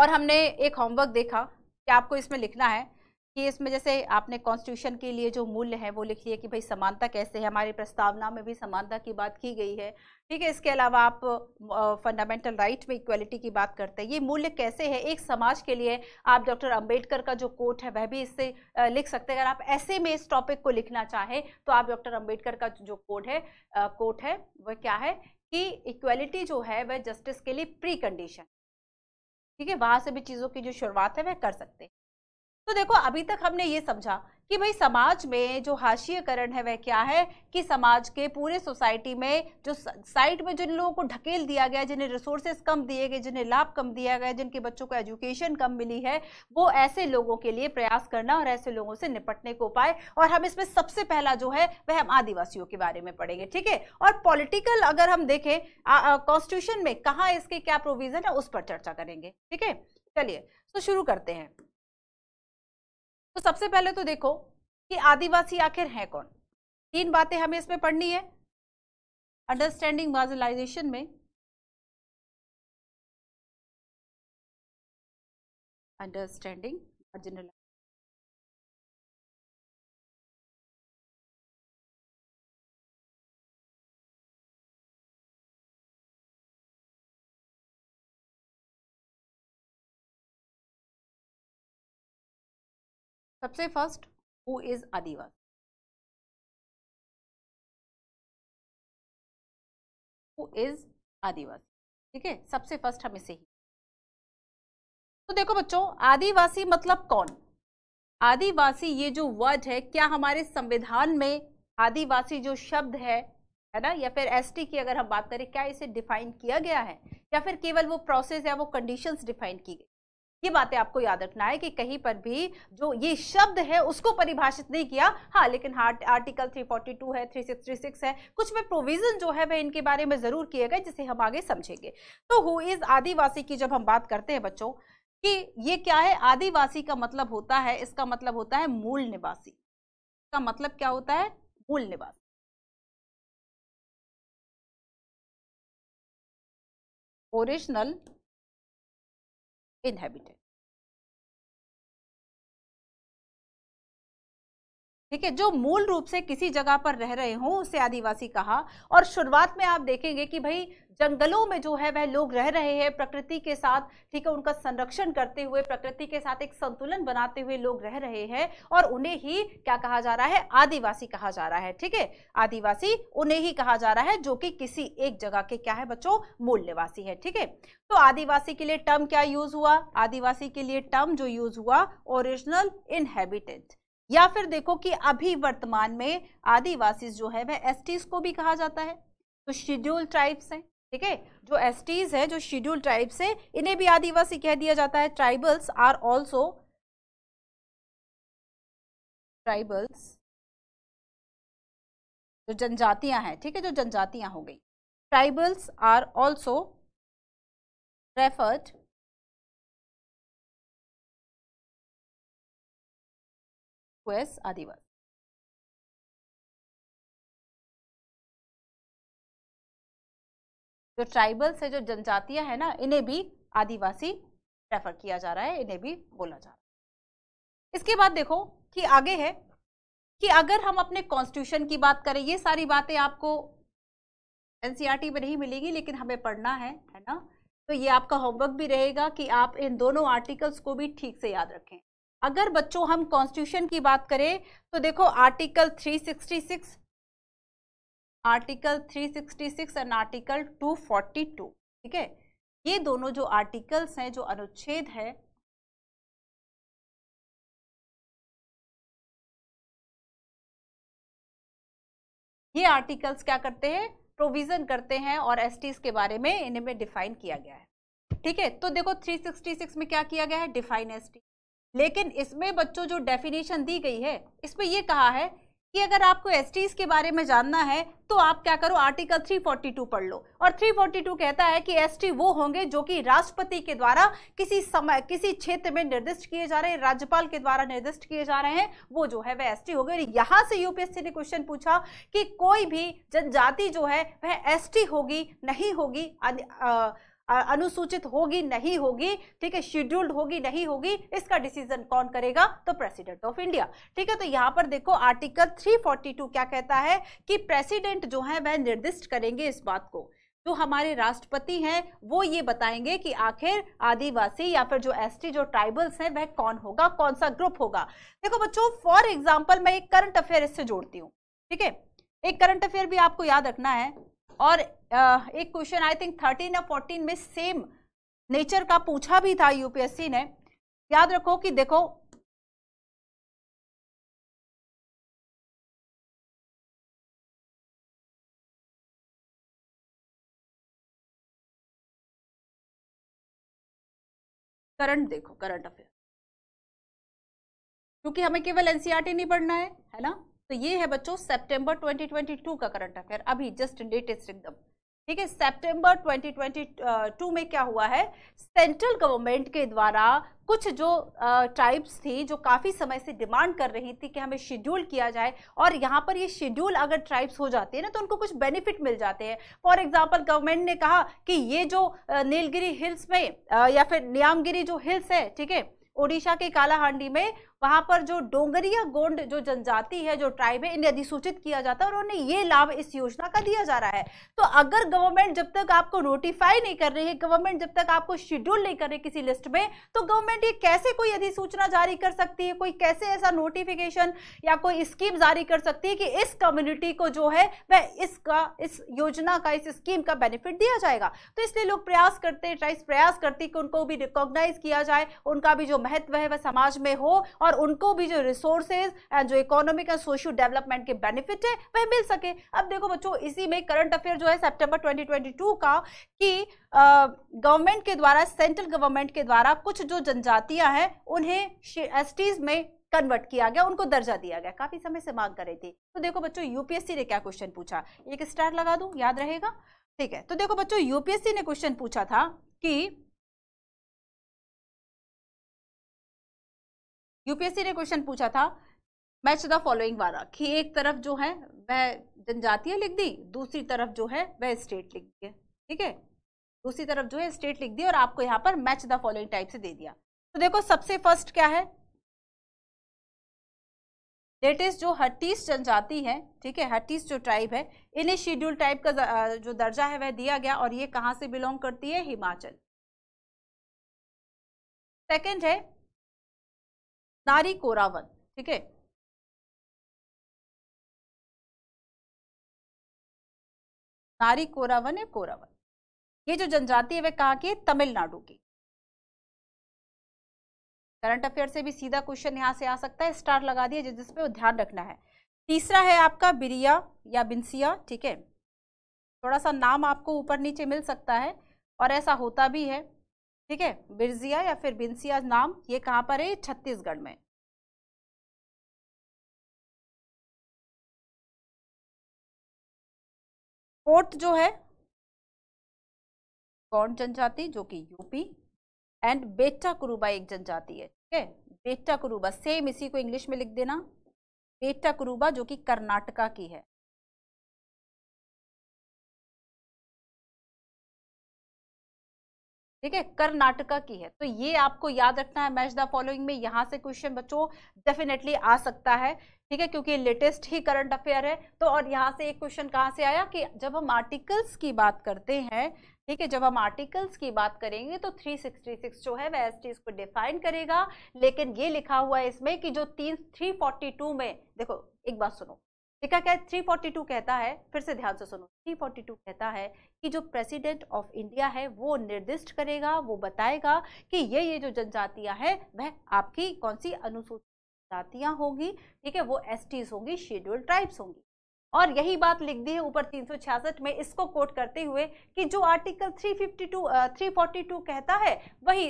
और हमने एक होमवर्क देखा कि आपको इसमें लिखना है कि इसमें जैसे आपने कॉन्स्टिट्यूशन के लिए जो मूल्य है वो लिख लिए कि भाई समानता कैसे है हमारी प्रस्तावना में भी समानता की बात की गई है ठीक है इसके अलावा आप फंडामेंटल राइट right में इक्वलिटी की बात करते हैं ये मूल्य कैसे है एक समाज के लिए आप डॉक्टर अंबेडकर का जो कोट है वह भी इससे लिख सकते हैं अगर आप ऐसे में इस टॉपिक को लिखना चाहें तो आप डॉक्टर अम्बेडकर का जो कोड है कोट है वह क्या है कि इक्वलिटी जो है वह जस्टिस के लिए प्री कंडीशन ठीक है वहाँ से भी चीज़ों की जो शुरुआत है वह कर सकते हैं तो देखो अभी तक हमने ये समझा कि भाई समाज में जो हाशियकरण है वह क्या है कि समाज के पूरे सोसाइटी में जो साइट में जिन लोगों को ढकेल दिया गया जिन्हें रिसोर्सेस कम दिए गए जिन्हें लाभ कम दिया गया जिनके बच्चों को एजुकेशन कम मिली है वो ऐसे लोगों के लिए प्रयास करना और ऐसे लोगों से निपटने को उपाय और हम इसमें सबसे पहला जो है वह हम आदिवासियों के बारे में पढ़ेंगे ठीक है और पॉलिटिकल अगर हम देखें कॉन्स्टिट्यूशन में कहाँ इसके क्या प्रोविजन है उस पर चर्चा करेंगे ठीक है चलिए तो शुरू करते हैं तो सबसे पहले तो देखो कि आदिवासी आखिर है कौन तीन बातें हमें इसमें पढ़नी है अंडरस्टैंडिंग मार्जलाइजेशन में अंडरस्टैंडिंग मार्जिनलाइजेशन सबसे first who is Adivasi who is Adivasi ठीक है सबसे फर्स्ट हम इसे ही तो देखो बच्चों आदिवासी मतलब कौन आदिवासी ये जो वर्ड है क्या हमारे संविधान में आदिवासी जो शब्द है है ना या फिर एसटी की अगर हम बात करें क्या इसे डिफाइन किया गया है या फिर केवल वो प्रोसेस या वो कंडीशंस डिफाइन की गई ये बातें आपको याद रखना है कि कहीं पर भी जो ये शब्द है उसको परिभाषित नहीं किया हाँ लेकिन हार्ट आर्टिकल 342 है 3636 है कुछ में प्रोविजन जो है वह इनके बारे में ज़रूर किए गए जिसे हम आगे समझेंगे तो हु इज़ आदिवासी की जब हम बात करते हैं बच्चों कि ये क्या है आदिवासी का मतलब होता है इसका मतलब होता है मूल निवासी का मतलब क्या होता है मूल निवासी ओरिजिनल inhabited. ठीक है जो मूल रूप से किसी जगह पर रह रहे हों उसे आदिवासी कहा और शुरुआत में आप देखेंगे कि भाई जंगलों में जो है वह लोग रह रहे हैं प्रकृति के साथ ठीक है उनका संरक्षण करते हुए प्रकृति के साथ एक संतुलन बनाते हुए लोग रह रहे हैं और उन्हें ही क्या कहा जा रहा है आदिवासी कहा जा रहा है ठीक है आदिवासी उन्हें ही कहा जा रहा है जो कि किसी एक जगह के क्या है बच्चों मूल निवासी है ठीक है तो आदिवासी के लिए टर्म क्या यूज हुआ आदिवासी के लिए टर्म जो यूज हुआ ओरिजिनल इनहेबिटेंट या फिर देखो कि अभी वर्तमान में आदिवासी जो है वह एसटीज को भी कहा जाता है तो शेड्यूल ट्राइब्स हैं ठीक है जो एसटीज है जो शेड्यूल ट्राइब्स है इन्हें भी आदिवासी कह दिया जाता है ट्राइबल्स आर ऑल्सो ट्राइबल्स जो जनजातियां हैं ठीक है जो जनजातियां हो गई tribals are also referred juez adivas. जो ट्राइबल्स है जो जनजातियां है ना इन्हें भी आदिवासी रेफर किया जा रहा है इन्हें भी बोला जा रहा है इसके बाद देखो कि आगे है कि अगर हम अपने कॉन्स्टिट्यूशन की बात करें ये सारी बातें आपको एनसीईआरटी e में नहीं मिलेगी लेकिन हमें पढ़ना है है ना तो ये आपका होमवर्क भी रहेगा कि आप इन दोनों आर्टिकल्स को भी ठीक से याद रखें अगर बच्चों हम कॉन्स्टिट्यूशन की बात करें तो देखो आर्टिकल 366 आर्टिकल 366 एंड आर्टिकल 242 ठीक है ये दोनों जो आर्टिकल्स हैं जो अनुच्छेद है ये आर्टिकल्स क्या करते हैं प्रोविजन करते हैं और एसटीज के बारे में इनमें डिफाइन किया गया है ठीक है तो देखो 366 में क्या किया गया है डिफाइन एसटी लेकिन इसमें बच्चों जो डेफिनेशन दी गई है इसमें यह कहा है कि अगर आपको एस के बारे में जानना है तो आप क्या करो आर्टिकल 342 पढ़ लो और 342 कहता है कि एस वो होंगे जो कि राष्ट्रपति के द्वारा किसी समय किसी क्षेत्र में निर्दिष्ट किए जा रहे हैं राज्यपाल के द्वारा निर्दिष्ट किए जा रहे हैं वो जो है वह एस टी हो गए यहाँ से यूपीएससी ने क्वेश्चन पूछा कि कोई भी जनजाति जो है वह एस होगी नहीं होगी अनुसूचित होगी नहीं होगी ठीक है शेड्यूल्ड होगी नहीं होगी इसका डिसीजन कौन करेगा तो प्रेसिडेंट ऑफ इंडिया ठीक है तो यहाँ पर देखो आर्टिकल 342 क्या कहता है कि प्रेसिडेंट जो है वह निर्दिष्ट करेंगे इस बात को जो हमारे राष्ट्रपति हैं वो ये बताएंगे कि आखिर आदिवासी या फिर जो एसटी जो ट्राइबल्स हैं वह कौन होगा कौन सा ग्रुप होगा देखो बच्चों फॉर एग्जाम्पल मैं एक करंट अफेयर इससे जोड़ती हूँ ठीक है एक करंट अफेयर भी आपको याद रखना है और एक क्वेश्चन आई थिंक थर्टीन या फोर्टीन में सेम नेचर का पूछा भी था यूपीएससी ने याद रखो कि देखो करंट देखो करंट अफेयर क्योंकि हमें केवल एनसीआरटी e नहीं पढ़ना है है ना तो ये है बच्चों सेप्टेम्बर ट्वेंटी का करंट अफेयर अभी जस्ट लेटेस्ट एकदम ठीक है सेप्टेम्बर ट्वेंटी में क्या हुआ है सेंट्रल गवर्नमेंट के द्वारा कुछ जो ट्राइब्स थी जो काफ़ी समय से डिमांड कर रही थी कि हमें शेड्यूल किया जाए और यहाँ पर ये शेड्यूल अगर ट्राइब्स हो जाते हैं ना तो उनको कुछ बेनिफिट मिल जाते हैं फॉर एग्जांपल गवर्नमेंट ने कहा कि ये जो नीलगिरी हिल्स में या फिर नियामगिरी जो हिल्स है ठीक है ओडिशा के कालाहांडी में वहां पर जो डोंगरिया गोंड जो जनजाति है जो ट्राइब है इन्हें अधिसूचित किया जाता है और उन्हें ये लाभ इस योजना का दिया जा रहा है तो अगर गवर्नमेंट जब तक आपको नोटिफाई नहीं कर रही है गवर्नमेंट जब तक आपको शेड्यूल नहीं कर रही किसी लिस्ट में तो गवर्नमेंट ये कैसे कोई अधिसूचना जारी कर सकती है कोई कैसे ऐसा नोटिफिकेशन या कोई स्कीम जारी कर सकती है कि इस कम्युनिटी को जो है वह इसका इस योजना का इस स्कीम का बेनिफिट दिया जाएगा तो इसलिए लोग प्रयास करते ट्राइस प्रयास करती कि उनको भी रिकॉग्नाइज किया जाए उनका भी जो महत्व है वह समाज में हो और और उनको भी जो रिसोर्सेज एंड जो इकोनॉमिक एंड सोशल डेवलपमेंट के बेनिफिट है वह मिल सके अब देखो बच्चों इसी में करंट अफेयर जो है सेप्टेम्बर ट्वेंटी का कि गवर्नमेंट के द्वारा सेंट्रल गवर्नमेंट के द्वारा कुछ जो जनजातियां हैं उन्हें एसटीज में कन्वर्ट किया गया उनको दर्जा दिया गया काफी समय से मांग कर रही थी तो देखो बच्चों यूपीएससी ने क्या क्वेश्चन पूछा एक स्टार लगा दू याद रहेगा ठीक है तो देखो बच्चों यूपीएससी ने क्वेश्चन पूछा था कि यूपीएससी ने क्वेश्चन पूछा था मैच द फॉलोइंग वाला कि एक तरफ जो है वह जनजातीय लिख दी दूसरी तरफ जो है वह स्टेट लिख दी ठीक है दूसरी तरफ जो है स्टेट लिख दी और आपको यहाँ पर मैच द फॉलोइंग टाइप से दे दिया तो देखो सबसे फर्स्ट क्या है लेटेस्ट जो हट्टीस जनजाति है ठीक है हट्टीस जो ट्राइब है इन्हें शेड्यूल टाइप का जो दर्जा है वह दिया गया और ये कहाँ से बिलोंग करती है हिमाचल सेकंड है नारी कोरावन ठीक है नारी कोरावन या कोरावन ये जो जनजाति है वह कहा की तमिलनाडु की करंट अफेयर से भी सीधा क्वेश्चन यहाँ से आ सकता है स्टार लगा दिए जिसपे ध्यान रखना है तीसरा है आपका बिरिया या बिंसिया ठीक है थोड़ा सा नाम आपको ऊपर नीचे मिल सकता है और ऐसा होता भी है ठीक है बिरजिया या फिर बिंसिया नाम ये कहां पर है छत्तीसगढ़ में फोर्थ जो है कौन जनजाति जो कि यूपी एंड बेटा कुरूबा एक जनजाति है ठीक है बेटा कुरूबा सेम इसी को इंग्लिश में लिख देना बेटा कुरूबा जो कि कर्नाटका की है ठीक है कर्नाटका की है तो ये आपको याद रखना है मैच द फॉलोइंग में यहाँ से क्वेश्चन बच्चों डेफिनेटली आ सकता है ठीक है क्योंकि लेटेस्ट ही करंट अफेयर है तो और यहाँ से एक क्वेश्चन कहाँ से आया कि जब हम आर्टिकल्स की बात करते हैं ठीक है जब हम आर्टिकल्स की बात करेंगे तो 366 जो है वह एस को डिफाइन करेगा लेकिन ये लिखा हुआ है इसमें कि जो तीन थ्री में देखो एक बात सुनो देखा क्या थ्री फोर्टी टू कहता है फिर से ध्यान से सुनो थ्री फोर्टी टू कहता है कि जो प्रेसिडेंट ऑफ इंडिया है वो निर्दिष्ट करेगा वो बताएगा कि ये ये जो जनजातियां हैं वह आपकी कौन सी अनुसूचित जातियां होंगी ठीक है वो एस होंगी शेड्यूल ट्राइब्स होंगी और यही बात लिख दी है ऊपर 366 में इसको कोट करते हुए कि जो आर्टिकल 352 342 कहता है वही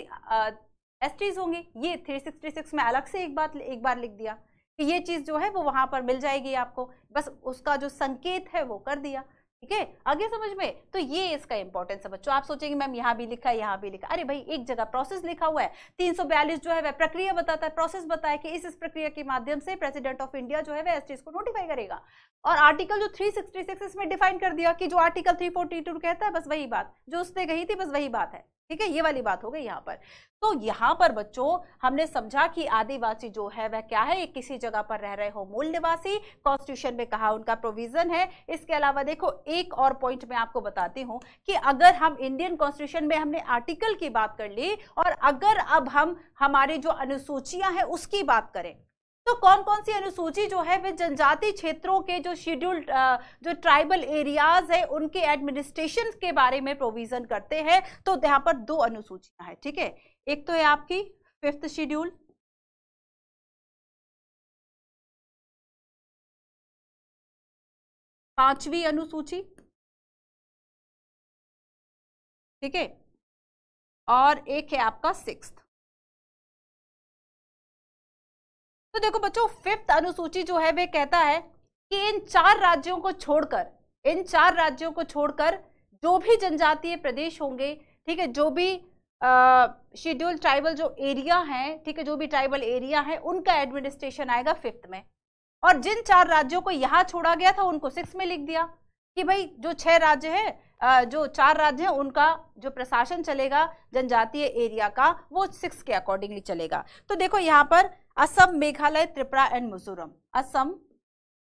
एस होंगे ये 366 में अलग से एक बात एक बार लिख दिया कि ये चीज़ जो है वो वहां पर मिल जाएगी आपको बस उसका जो संकेत है वो कर दिया ठीक है आगे समझ में तो ये इसका इंपॉर्टेंस है बच्चों आप सोचेंगे मैम यहाँ भी लिखा है यहाँ भी लिखा अरे भाई एक जगह प्रोसेस लिखा हुआ है 342 जो है वह प्रक्रिया बताता है प्रोसेस बताया कि इस इस प्रक्रिया के माध्यम से प्रेसिडेंट ऑफ इंडिया जो है वह इस चीज को नोटिफाई करेगा और आर्टिकल जो 366 इसमें डिफाइन कर दिया कि जो आर्टिकल 342 कहता है बस वही बात जो उसने कही थी बस वही बात है ठीक है ये वाली बात हो गई यहाँ पर तो यहाँ पर बच्चों हमने समझा कि आदिवासी जो है वह क्या है ये किसी जगह पर रह रहे हो मूल निवासी कॉन्स्टिट्यूशन में कहा उनका प्रोविजन है इसके अलावा देखो एक और पॉइंट मैं आपको बताती हूँ कि अगर हम इंडियन कॉन्स्टिट्यूशन में हमने आर्टिकल की बात कर ली और अगर अब हम हमारे जो अनुसूचियां हैं उसकी बात करें तो कौन कौन सी अनुसूची जो है वे जनजाति क्षेत्रों के जो शेड्यूल्ड जो ट्राइबल एरियाज है उनके एडमिनिस्ट्रेशन के बारे में प्रोविजन करते हैं तो यहाँ पर दो अनुसूचियां हैं ठीक है ठीके? एक तो है आपकी फिफ्थ शेड्यूल पांचवी अनुसूची ठीक है और एक है आपका सिक्स तो देखो बच्चों फिफ्थ अनुसूची जो है वे कहता है कि इन चार राज्यों को छोड़कर इन चार राज्यों को छोड़कर जो भी जनजातीय प्रदेश होंगे ठीक है जो भी शेड्यूल ट्राइबल जो एरिया है ठीक है जो भी ट्राइबल एरिया है उनका एडमिनिस्ट्रेशन आएगा फिफ्थ में और जिन चार राज्यों को यहाँ छोड़ा गया था उनको सिक्स में लिख दिया कि भाई जो छह राज्य हैं जो चार राज्य हैं उनका जो प्रशासन चलेगा जनजातीय एरिया का वो सिक्स के अकॉर्डिंगली चलेगा तो देखो यहाँ पर असम मेघालय त्रिपुरा एंड मिजोरम असम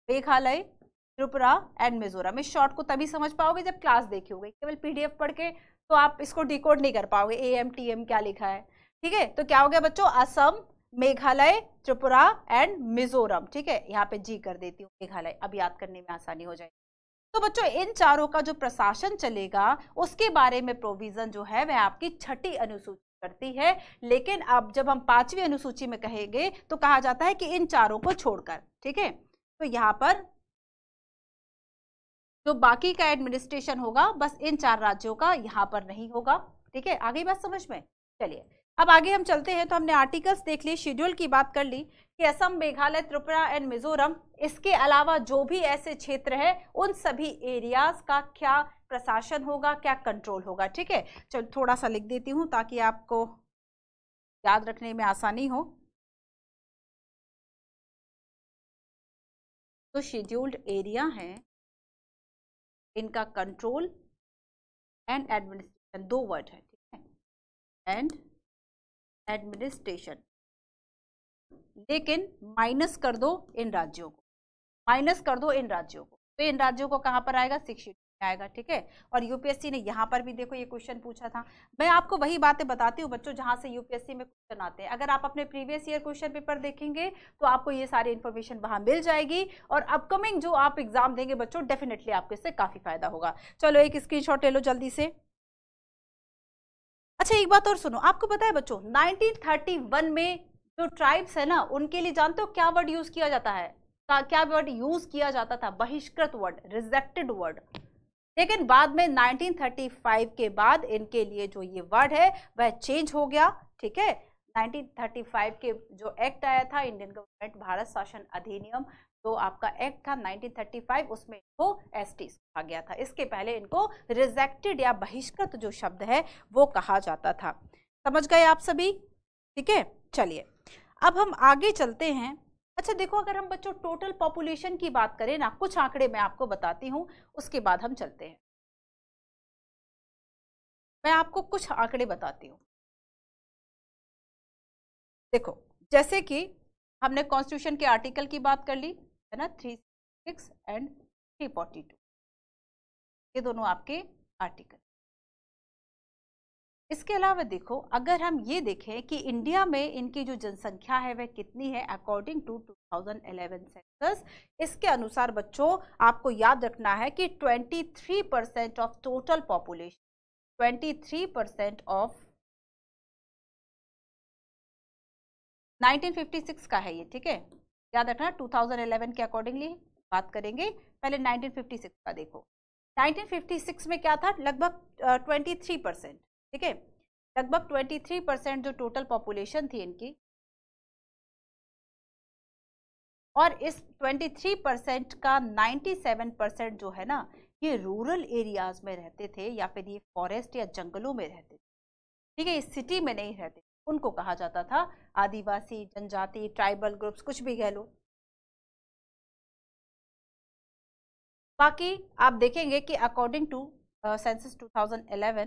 मेघालय त्रिपुरा एंड मिजोरम इस शॉर्ट को तभी समझ पाओगे जब क्लास देखी होगी केवल पीडीएफ पढ़ के तो आप इसको डिकोड नहीं कर पाओगे ए एम टी एम क्या लिखा है ठीक है तो क्या हो गया बच्चों असम मेघालय त्रिपुरा एंड मिजोरम ठीक है यहाँ पे जी कर देती हूँ मेघालय अब याद करने में आसानी हो जाएगी तो बच्चों इन चारों का जो प्रशासन चलेगा उसके बारे में प्रोविजन जो है वह आपकी छठी अनुसूची करती है लेकिन अब जब हम पांचवी अनुसूची में कहेंगे तो कहा जाता है कि इन चारों को छोड़कर ठीक है तो यहाँ पर जो बाकी का एडमिनिस्ट्रेशन होगा बस इन चार राज्यों का यहाँ पर नहीं होगा ठीक है आगे बात समझ में चलिए अब आगे हम चलते हैं तो हमने आर्टिकल्स देख लिए शेड्यूल की बात कर ली कि असम मेघालय त्रिपुरा एंड मिजोरम इसके अलावा जो भी ऐसे क्षेत्र है उन सभी एरियाज का क्या प्रशासन होगा क्या कंट्रोल होगा ठीक है चलो थोड़ा सा लिख देती हूँ ताकि आपको याद रखने में आसानी हो तो शेड्यूल्ड एरिया है इनका कंट्रोल एंड एडमिनिस्ट्रेशन दो वर्ड है ठीक है एंड एडमिनिस्ट्रेशन लेकिन माइनस कर दो इन राज्यों को माइनस कर दो इन राज्यों को तो इन राज्यों को कहां पर आएगा सिक्स आएगा ठीक है और यूपीएससी ने यहाँ पर भी देखो ये क्वेश्चन पूछा था मैं आपको वही बातें बताती हूँ बच्चों जहाँ से यूपीएससी में क्वेश्चन आते हैं अगर आप अपने प्रीवियस ईयर क्वेश्चन पेपर देखेंगे तो आपको ये सारी इन्फॉर्मेशन वहाँ मिल जाएगी और अपकमिंग जो आप एग्जाम देंगे बच्चों डेफिनेटली आपको इससे काफ़ी फायदा होगा चलो एक स्क्रीन ले लो जल्दी से अच्छा एक बात और सुनो आपको पता है बच्चों नाइनटीन में जो ट्राइब्स है ना उनके लिए जानते हो क्या वर्ड यूज किया जाता है क्या वर्ड यूज किया जाता था बहिष्कृत वर्ड रिजेक्टेड वर्ड लेकिन बाद में 1935 के बाद इनके लिए जो ये वर्ड है वह चेंज हो गया ठीक है 1935 के जो एक्ट आया था इंडियन गवर्नमेंट भारत शासन अधिनियम जो तो आपका एक्ट था 1935 उसमें इनको एस टी कहा गया था इसके पहले इनको रिजेक्टेड या बहिष्कृत जो शब्द है वो कहा जाता था समझ गए आप सभी ठीक है चलिए अब हम आगे चलते हैं अच्छा देखो अगर हम बच्चों टोटल पॉपुलेशन की बात करें ना कुछ आंकड़े मैं आपको बताती हूँ उसके बाद हम चलते हैं मैं आपको कुछ आंकड़े बताती हूँ देखो जैसे कि हमने कॉन्स्टिट्यूशन के आर्टिकल की बात कर ली है ना three six and three forty two ये दोनों आपके आर्टिकल इसके अलावा देखो अगर हम ये देखें कि इंडिया में इनकी जो जनसंख्या है वह कितनी है अकॉर्डिंग टू 2011 सेंसस इसके अनुसार बच्चों आपको याद रखना है कि 23 percent of total population 23 percent of 1956 का है ये ठीक है याद रखना 2011 के अकॉर्डिंगली बात करेंगे पहले 1956 का देखो 1956 में क्या था लगभग 23 परसेंट ठीक है लगभग 23 परसेंट जो टोटल पॉपुलेशन थी इनकी और इस 23 परसेंट का 97 परसेंट जो है ना ये रूरल एरियाज में रहते थे या फिर ये फॉरेस्ट या जंगलों में रहते थे ठीक है ये सिटी में नहीं रहते उनको कहा जाता था आदिवासी जनजाति ट्राइबल ग्रुप्स कुछ भी कह लो बाकी आप देखेंगे कि अकॉर्डिंग टू सेंसस 2011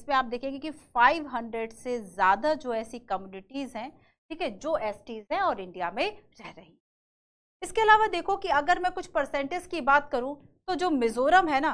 पर आप देखेंगे कि 500 से ज़्यादा जो ऐसी कम्युनिटीज़ हैं ठीक है जो एस हैं और इंडिया में रह रही इसके अलावा देखो कि अगर मैं कुछ परसेंटेज की बात करूं तो जो मिजोरम है ना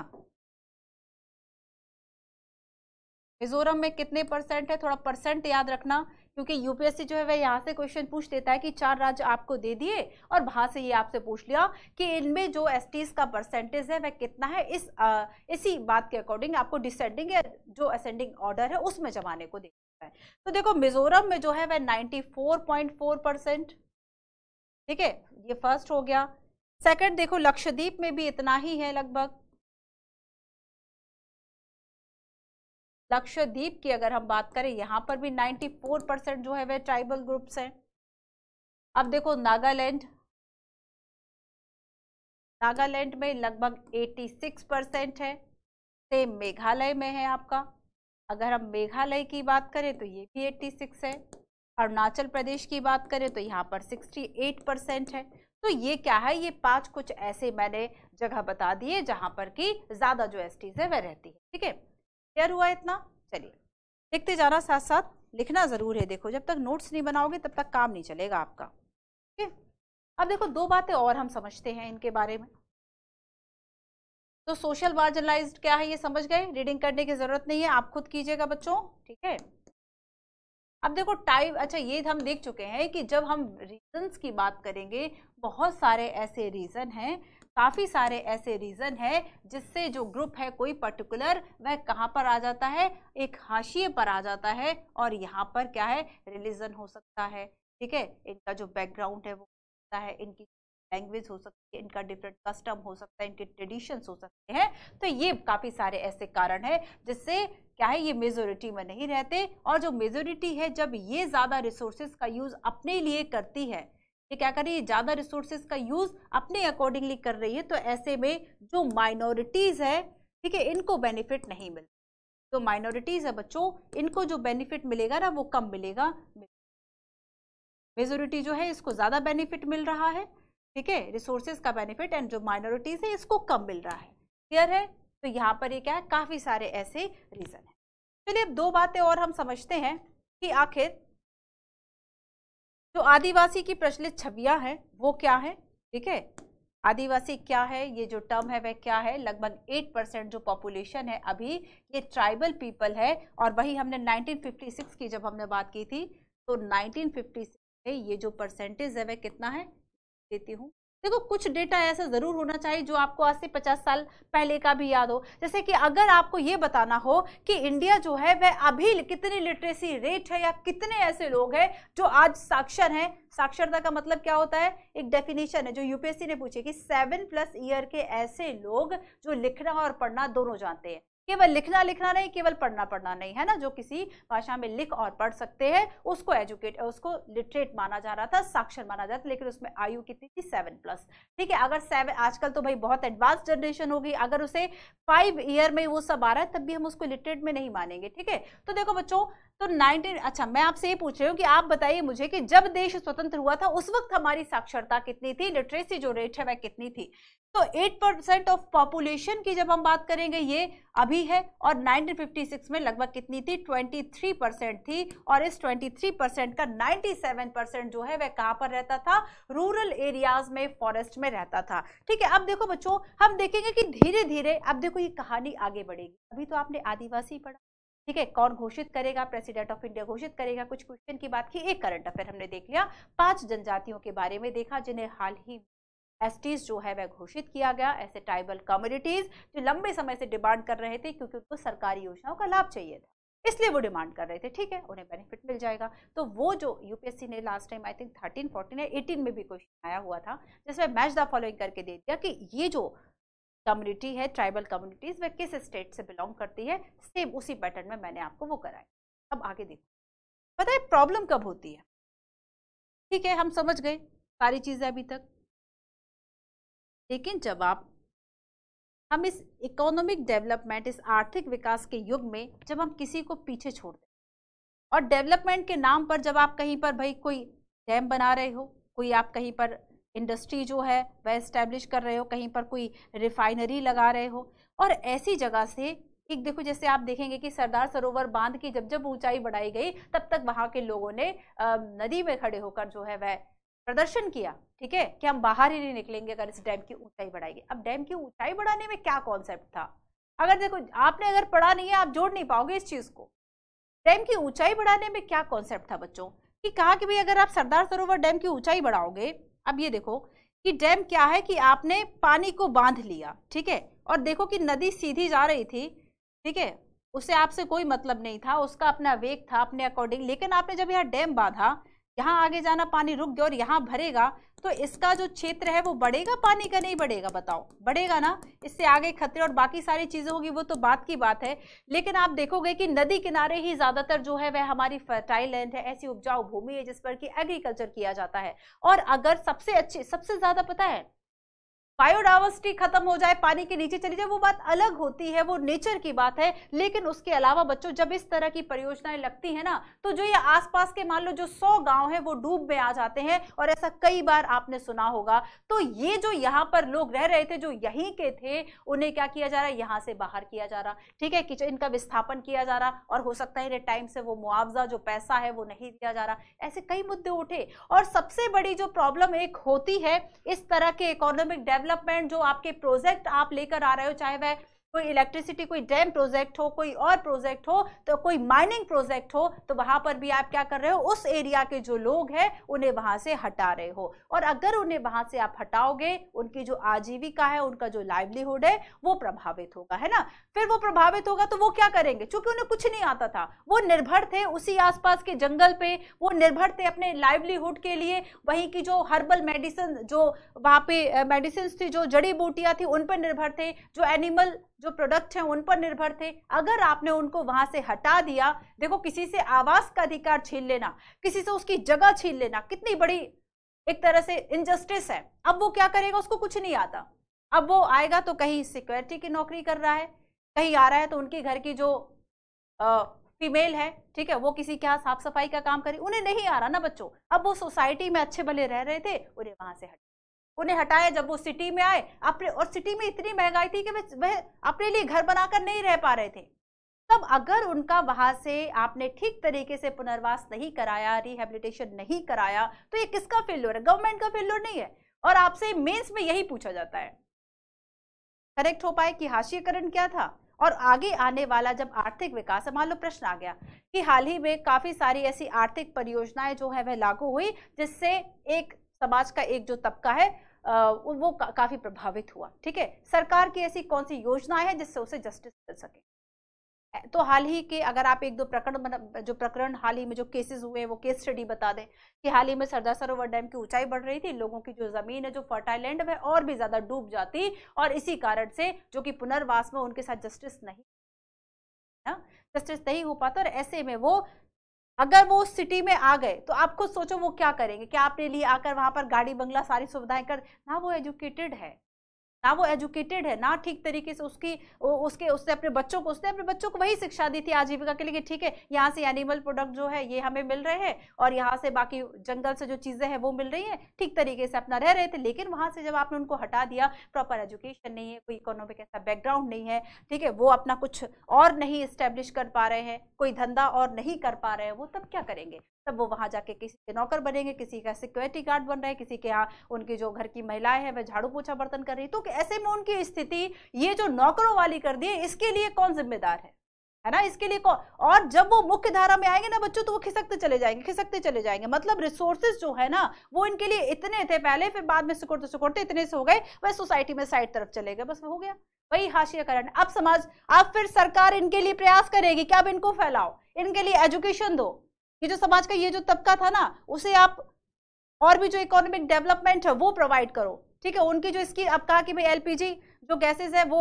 मिजोरम में कितने परसेंट है थोड़ा परसेंट याद रखना क्योंकि यूपीएससी जो है वह यहाँ से क्वेश्चन पूछ देता है कि चार राज्य आपको दे दिए और वहां से ये आपसे पूछ लिया कि इनमें जो एस का परसेंटेज है वह कितना है इस आ, इसी बात के अकॉर्डिंग आपको डिसेंडिंग या जो असेंडिंग ऑर्डर है उसमें जमाने को देखता है तो देखो मिजोरम में जो है वह नाइन्टी परसेंट ठीक है ये फर्स्ट हो गया सेकेंड देखो लक्षद्वीप में भी इतना ही है लगभग लक्षद्वीप की अगर हम बात करें यहाँ पर भी 94 परसेंट जो है वह ट्राइबल ग्रुप्स हैं अब देखो नागालैंड नागालैंड में लगभग 86 परसेंट है सेम मेघालय में है आपका अगर हम मेघालय की बात करें तो ये भी 86 है अरुणाचल प्रदेश की बात करें तो यहाँ पर 68 परसेंट है तो ये क्या है ये पांच कुछ ऐसे मैंने जगह बता दिए जहाँ पर कि ज़्यादा जो एस टीज है वह रहती है ठीक है क्लियर हुआ इतना चलिए लिखते जाना साथ साथ लिखना ज़रूर है देखो जब तक नोट्स नहीं बनाओगे तब तक काम नहीं चलेगा आपका ठीक है अब देखो दो बातें और हम समझते हैं इनके बारे में तो सोशल मार्जिनलाइज क्या है ये समझ गए रीडिंग करने की ज़रूरत नहीं है आप खुद कीजिएगा बच्चों ठीक है अब देखो टाइप अच्छा ये हम देख चुके हैं कि जब हम रीजंस की बात करेंगे बहुत सारे ऐसे रीज़न हैं काफ़ी सारे ऐसे रीज़न है जिससे जो ग्रुप है कोई पर्टिकुलर वह कहाँ पर आ जाता है एक हाशिए पर आ जाता है और यहाँ पर क्या है रिलीजन हो सकता है ठीक है इनका जो बैकग्राउंड है वो सकता है इनकी लैंग्वेज हो सकती है इनका डिफरेंट कस्टम हो सकता है इनके ट्रेडिशंस हो सकते हैं तो ये काफ़ी सारे ऐसे कारण है जिससे क्या है ये मेजोरिटी में नहीं रहते और जो मेजोरिटी है जब ये ज़्यादा रिसोर्सेज का यूज़ अपने लिए करती है ये क्या कर रही है ज़्यादा रिसोर्सेज का यूज़ अपने अकॉर्डिंगली कर रही है तो ऐसे में जो माइनॉरिटीज़ है ठीक है इनको बेनिफिट नहीं मिलता जो माइनॉरिटीज़ है बच्चों इनको जो बेनिफिट मिलेगा ना वो कम मिलेगा मेजोरिटी जो है इसको ज़्यादा बेनिफिट मिल रहा है ठीक है रिसोर्सेज का बेनिफिट एंड जो माइनॉरिटीज़ है इसको कम मिल रहा है क्लियर है तो यहाँ पर ये क्या है काफ़ी सारे ऐसे रीज़न है चलिए अब दो बातें और हम समझते हैं कि आखिर जो आदिवासी की प्रचलित छवियां हैं वो क्या है ठीक है आदिवासी क्या है ये जो टर्म है वह क्या है लगभग एट परसेंट जो पॉपुलेशन है अभी ये ट्राइबल पीपल है और वही हमने 1956 की जब हमने बात की थी तो 1956 में ये जो परसेंटेज है वह कितना है देती हूँ देखो कुछ डेटा ऐसा ज़रूर होना चाहिए जो आपको आज से पचास साल पहले का भी याद हो जैसे कि अगर आपको ये बताना हो कि इंडिया जो है वह अभी कितनी लिटरेसी रेट है या कितने ऐसे लोग हैं जो आज साक्षर हैं साक्षरता का मतलब क्या होता है एक डेफिनेशन है जो यूपीएससी ने पूछी कि सेवन प्लस ईयर के ऐसे लोग जो लिखना और पढ़ना दोनों जानते हैं केवल लिखना लिखना नहीं केवल पढ़ना पढ़ना नहीं है ना जो किसी भाषा में लिख और पढ़ सकते हैं उसको एजुकेट उसको लिटरेट माना जा रहा था साक्षर माना जाता था लेकिन उसमें आयु कितनी थी सेवन प्लस ठीक है अगर सेवन आजकल तो भाई बहुत एडवांस जनरेशन होगी अगर उसे फाइव ईयर में वो सब आ रहा है तब भी हम उसको लिटरेट में नहीं मानेंगे ठीक है तो देखो बच्चों तो नाइनटीन अच्छा मैं आपसे ये पूछ रही हूँ कि आप बताइए मुझे कि जब देश स्वतंत्र हुआ था उस वक्त हमारी साक्षरता कितनी थी लिटरेसी जो रेट है वह कितनी थी तो एट परसेंट ऑफ पॉपुलेशन की जब हम बात करेंगे ये अभी हुई है और 1956 में लगभग कितनी थी 23 परसेंट थी और इस 23 परसेंट का 97 परसेंट जो है वह कहां पर रहता था रूरल एरियाज में फॉरेस्ट में रहता था ठीक है अब देखो बच्चों हम देखेंगे कि धीरे धीरे अब देखो ये कहानी आगे बढ़ेगी अभी तो आपने आदिवासी पढ़ा ठीक है कौन घोषित करेगा प्रेसिडेंट ऑफ इंडिया घोषित करेगा कुछ क्वेश्चन की बात की एक करंट अफेयर हमने देख लिया पांच जनजातियों के बारे में देखा जिन्हें हाल ही एसटीज जो है वह घोषित किया गया ऐसे ट्राइबल कम्युनिटीज जो लंबे समय से डिमांड कर रहे थे क्योंकि उनको सरकारी योजनाओं का लाभ चाहिए था इसलिए वो डिमांड कर रहे थे ठीक है उन्हें बेनिफिट मिल जाएगा तो वो जो यूपीएससी ने last time I think thirteen fourteen या एटीन में भी क्वेश्चन आया हुआ था जिसमें मैच द फॉलोइंग करके दे दिया कि ये जो कम्युनिटी है ट्राइबल कम्युनिटीज वह किस स्टेट से बिलोंग करती है सेम उसी पैटर्न में मैंने आपको वो कराया अब आगे देखो पता है प्रॉब्लम कब होती है ठीक है हम समझ गए सारी चीज़ें अभी तक लेकिन जब आप हम इस इकोनॉमिक डेवलपमेंट इस आर्थिक विकास के युग में जब हम किसी को पीछे छोड़ दें और डेवलपमेंट के नाम पर जब आप कहीं पर भाई कोई डैम बना रहे हो कोई आप कहीं पर इंडस्ट्री जो है वह इस्टेब्लिश कर रहे हो कहीं पर कोई रिफाइनरी लगा रहे हो और ऐसी जगह से एक देखो जैसे आप देखेंगे कि सरदार सरोवर बांध की जब जब ऊंचाई बढ़ाई गई तब तक वहाँ के लोगों ने नदी में खड़े होकर जो है वह प्रदर्शन किया ठीक है कि हम बाहर ही नहीं निकलेंगे अगर इस डैम की ऊंचाई बढ़ाएंगे अब डैम की ऊंचाई बढ़ाने में क्या कॉन्सेप्ट था अगर देखो आपने अगर पढ़ा नहीं है आप जोड़ नहीं पाओगे इस चीज़ को डैम की ऊंचाई बढ़ाने में क्या कॉन्सेप्ट था बच्चों कि कहा कि भाई अगर आप सरदार सरोवर डैम की ऊंचाई बढ़ाओगे अब ये देखो कि डैम क्या है कि आपने पानी को बांध लिया ठीक है और देखो कि नदी सीधी जा रही थी ठीक है उसे आपसे कोई मतलब नहीं था उसका अपना वेग था अपने अकॉर्डिंग लेकिन आपने जब यह डैम बांधा यहाँ आगे जाना पानी रुक गया और यहाँ भरेगा तो इसका जो क्षेत्र है वो बढ़ेगा पानी का नहीं बढ़ेगा बताओ बढ़ेगा ना इससे आगे खतरे और बाकी सारी चीज़ें होगी वो तो बात की बात है लेकिन आप देखोगे कि नदी किनारे ही ज़्यादातर जो है वह हमारी फर्टाइल लैंड है ऐसी उपजाऊ भूमि है जिस पर कि एग्रीकल्चर किया जाता है और अगर सबसे अच्छे सबसे ज़्यादा पता है बायोडाइवर्सिटी खत्म हो जाए पानी के नीचे चली जाए वो बात अलग होती है वो नेचर की बात है लेकिन उसके अलावा बच्चों जब इस तरह की परियोजनाएं लगती है ना तो जो ये आसपास के मान लो जो सौ गांव है वो डूब में आ जाते हैं और ऐसा कई बार आपने सुना होगा तो ये जो यहाँ पर लोग रह रहे थे जो यहीं के थे उन्हें क्या किया जा रहा है यहाँ से बाहर किया जा रहा ठीक है किचन का विस्थापन किया जा रहा और हो सकता है टाइम से वो मुआवजा जो पैसा है वो नहीं दिया जा रहा ऐसे कई मुद्दे उठे और सबसे बड़ी जो प्रॉब्लम एक होती है इस तरह के इकोनॉमिक डेवलप डेवलपमेंट जो आपके प्रोजेक्ट आप लेकर आ रहे हो चाहे वह कोई इलेक्ट्रिसिटी कोई डैम प्रोजेक्ट हो कोई और प्रोजेक्ट हो तो कोई माइनिंग प्रोजेक्ट हो तो वहां पर भी आप क्या कर रहे हो उस एरिया के जो लोग हैं उन्हें वहां से हटा रहे हो और अगर उन्हें वहां से आप हटाओगे उनकी जो आजीविका है उनका जो लाइवलीहुड है वो प्रभावित होगा है ना फिर वो प्रभावित होगा तो वो क्या करेंगे क्योंकि उन्हें कुछ नहीं आता था वो निर्भर थे उसी आसपास के जंगल पे वो निर्भर थे अपने लाइवलीहुड के लिए वहीं की जो हर्बल मेडिसिन जो वहाँ पे मेडिसिन थी जो जड़ी बूटियाँ थी उन पर निर्भर थे जो एनिमल जो प्रोडक्ट हैं उन पर निर्भर थे अगर आपने उनको वहां से हटा दिया देखो किसी से आवास का अधिकार छीन लेना किसी से उसकी जगह छीन लेना कितनी बड़ी एक तरह से इनजस्टिस है अब वो क्या करेगा उसको कुछ नहीं आता अब वो आएगा तो कहीं सिक्योरिटी की नौकरी कर रहा है कहीं आ रहा है तो उनके घर की जो आ, फीमेल है ठीक है वो किसी के यहाँ साफ सफाई का काम करी उन्हें नहीं आ रहा ना बच्चों अब वो सोसाइटी में अच्छे भले रह रहे थे उन्हें वहां से हटा उन्हें हटाया जब वो सिटी में आए अपने और सिटी में इतनी महंगाई थी कि वह अपने लिए घर बनाकर नहीं रह पा रहे थे तब अगर उनका वहां से आपने ठीक तरीके से पुनर्वास नहीं कराया रिहेबिलिटेशन नहीं कराया तो ये किसका फेल्योर है गवर्नमेंट का फेल्योर नहीं है और आपसे मेंस में यही पूछा जाता है करेक्ट हो पाए कि हाशियकरण क्या था और आगे आने वाला जब आर्थिक विकास मान लो प्रश्न आ गया कि हाल ही में काफी सारी ऐसी आर्थिक परियोजनाएं जो है वह लागू हुई जिससे एक समाज का एक जो तबका है वो काफी प्रभावित हुआ ठीक है सरकार की ऐसी कौन सी योजना है जिससे उसे जस्टिस मिल सके तो हाल ही के अगर आप एक दो प्रकरण जो प्रकरण हाल ही में जो केसेस हुए वो केस स्टडी बता दें कि हाल ही में सरदार सरोवर डैम की ऊंचाई बढ़ रही थी लोगों की जो जमीन है जो फर्टाइल लैंड है और भी ज्यादा डूब जाती और इसी कारण से जो कि पुनर्वास में उनके साथ जस्टिस नहीं ना जस्टिस नहीं हो पाता और ऐसे में वो अगर वो सिटी में आ गए तो आप खुद सोचो वो क्या करेंगे क्या आपने लिए आकर वहां पर गाड़ी बंगला सारी सुविधाएं कर ना वो एजुकेटेड है ना वो एजुकेटेड है ना ठीक तरीके से उसकी उसके उसने अपने बच्चों को उसने अपने बच्चों को वही शिक्षा दी थी आजीविका के लिए ठीक है यहाँ से एनिमल प्रोडक्ट जो है ये हमें मिल रहे हैं और यहाँ से बाकी जंगल से जो चीज़ें हैं वो मिल रही हैं ठीक तरीके से अपना रह रहे थे लेकिन वहां से जब आपने उनको हटा दिया प्रॉपर एजुकेशन नहीं है कोई इकोनॉमिक ऐसा बैकग्राउंड नहीं है ठीक है वो अपना कुछ और नहीं इस्टेब्लिश कर पा रहे हैं कोई धंधा और नहीं कर पा रहे हैं वो तब क्या करेंगे तब वो वहाँ जाके किसी के नौकर बनेंगे किसी का सिक्योरिटी गार्ड बन रहे किसी के यहाँ उनकी जो घर की महिलाएं हैं वह झाड़ू पोछा बर्तन कर रही तो ऐसे में उनकी स्थिति ये जो नौकरों वाली कर दी इसके लिए कौन जिम्मेदार है है ना इसके लिए कौन और जब वो मुख्य धारा में आएंगे ना बच्चों तो वो खिसकते चले जाएंगे खिसकते चले जाएंगे मतलब रिसोर्सेज जो है ना वो इनके लिए इतने थे पहले फिर बाद में सिकुड़ते सिकुड़ते इतने से हो गए वह सोसाइटी में साइड तरफ चले गए बस हो गया वही हाशिया करंट अब समाज अब फिर सरकार इनके लिए प्रयास करेगी कि अब इनको फैलाओ इनके लिए एजुकेशन दो ये जो समाज का ये जो तबका था ना उसे आप और भी जो इकोनॉमिक डेवलपमेंट है वो प्रोवाइड करो ठीक है उनकी जो इसकी अब कहा कि भाई एलपीजी जो गैसेस है वो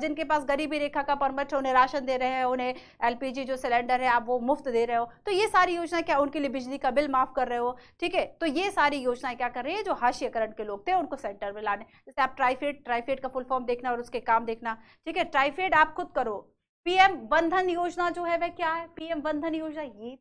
जिनके पास गरीबी रेखा का परमिट है उन्हें राशन दे रहे हैं उन्हें एलपीजी जो सिलेंडर है आप वो मुफ्त दे रहे हो तो ये सारी योजना क्या उनके लिए बिजली का बिल माफ कर रहे हो ठीक है तो ये सारी योजनाएं क्या कर रही है जो हाशियकरण के लोग थे उनको सेंटर में लाने जैसे आप ट्राइफेड ट्राइफेड का फुल फॉर्म देखना और उसके काम देखना ठीक है ट्राइफेड आप खुद करो पीएम बंधन योजना जो है वह क्या है पीएम बंधन योजना ये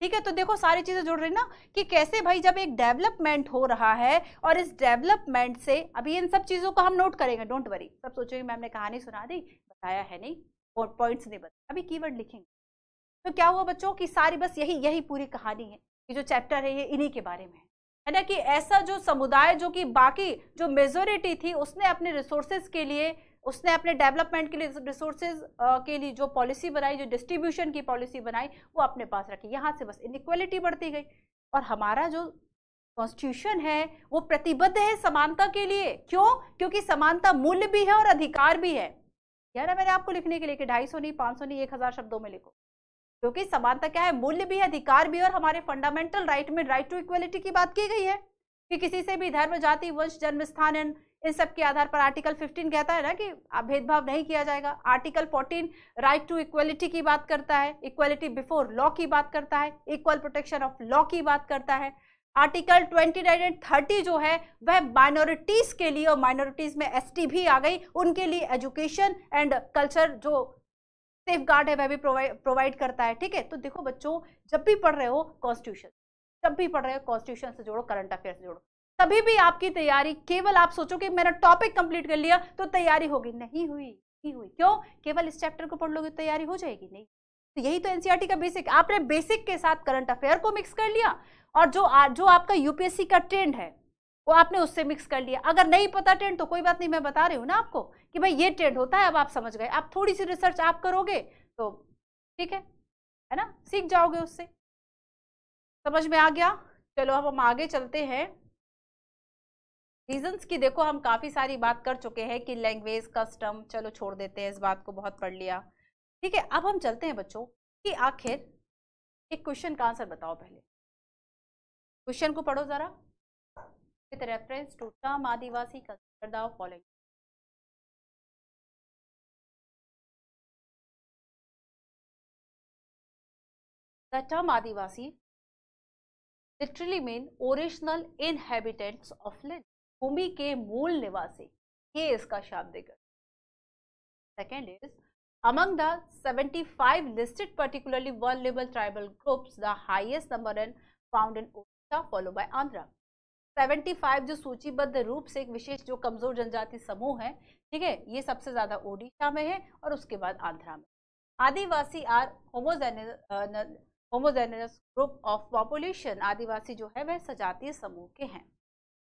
ठीक है तो देखो सारी चीज़ें जुड़ रही ना कि कैसे भाई जब एक डेवलपमेंट हो रहा है और इस डेवलपमेंट से अभी इन सब चीज़ों को हम नोट करेंगे डोंट वरी सब सोचेंगे मैम ने कहानी सुना दी बताया है नहीं और पॉइंट्स नहीं बताया अभी कीवर्ड लिखेंगे तो क्या हुआ बच्चों की सारी बस यही यही पूरी कहानी है कि जो चैप्टर है ये इन्हीं के बारे में है ना कि ऐसा जो समुदाय जो कि बाकी जो मेजोरिटी थी उसने अपने रिसोर्सेज के लिए उसने अपने डेवलपमेंट के लिए रिसोर्सेज के लिए जो पॉलिसी बनाई जो डिस्ट्रीब्यूशन की पॉलिसी बनाई वो अपने पास रखी यहाँ से बस इनक्वलिटी बढ़ती गई और हमारा जो कॉन्स्टिट्यूशन है वो प्रतिबद्ध है समानता के लिए क्यों क्योंकि समानता मूल्य भी है और अधिकार भी है यार मैंने आपको लिखने के लिए कि ढाई सौ नहीं पाँच सौ नहीं एक हज़ार शब्दों में लिखो क्योंकि समानता क्या है मूल्य भी है अधिकार भी है और हमारे फंडामेंटल राइट में राइट टू इक्वलिटी की बात की गई है कि किसी से भी धर्म जाति वंश जन्म स्थान एंड इन सब के आधार पर आर्टिकल 15 कहता है ना कि भेदभाव नहीं किया जाएगा आर्टिकल 14 राइट टू इक्वलिटी की बात करता है इक्वलिटी बिफोर लॉ की बात करता है इक्वल प्रोटेक्शन ऑफ लॉ की बात करता है आर्टिकल 29 एंड 30 जो है वह माइनॉरिटीज़ के लिए और माइनॉरिटीज़ में एस भी आ गई उनके लिए एजुकेशन एंड कल्चर जो सेफ है वह भी प्रोवाइड करता है ठीक है तो देखो बच्चों जब भी पढ़ रहे हो कॉन्स्टिट्यूशन जब भी पढ़ रहे हो कॉन्स्टिट्यूशन से जोड़ो करंट अफेयर से जोड़ो तभी भी आपकी तैयारी केवल आप सोचो कि मैंने टॉपिक कंप्लीट कर लिया तो तैयारी होगी नहीं हुई नहीं हुई क्यों केवल इस चैप्टर को पढ़ लोगे तो तैयारी हो जाएगी नहीं तो यही तो एनसीईआरटी e का बेसिक आपने बेसिक के साथ करंट अफेयर को मिक्स कर लिया और जो आ, जो आपका यूपीएससी का ट्रेंड है वो आपने उससे मिक्स कर लिया अगर नहीं पता ट्रेंड तो कोई बात नहीं मैं बता रही हूँ ना आपको कि भाई ये ट्रेंड होता है अब आप समझ गए आप थोड़ी सी रिसर्च आप करोगे तो ठीक है है ना सीख जाओगे उससे समझ में आ गया चलो अब हम आगे चलते हैं रीजंस की देखो हम काफ़ी सारी बात कर चुके हैं कि लैंग्वेज कस्टम चलो छोड़ देते हैं इस बात को बहुत पढ़ लिया ठीक है अब हम चलते हैं बच्चों कि आखिर एक क्वेश्चन का आंसर बताओ पहले क्वेश्चन को पढ़ो ज़रा विथ रेफरेंस टू टर्म आदिवासी कंसिडर दाओ फॉलोइंग टर्म आदिवासी literally mean original inhabitants of land भूमि के मूल निवासी ये इसका शाब्दिक second is among the 75 listed particularly vulnerable tribal groups the highest number and found in odisha followed by andhra 75 जो सूचीबद्ध रूप से एक विशेष जो कमजोर जनजाति समूह है ठीक है ये सबसे ज्यादा ओडिशा में है और उसके बाद आंध्रा में आदिवासी are homogeneous group of population आदिवासी जो है वह सजातीय समूह के हैं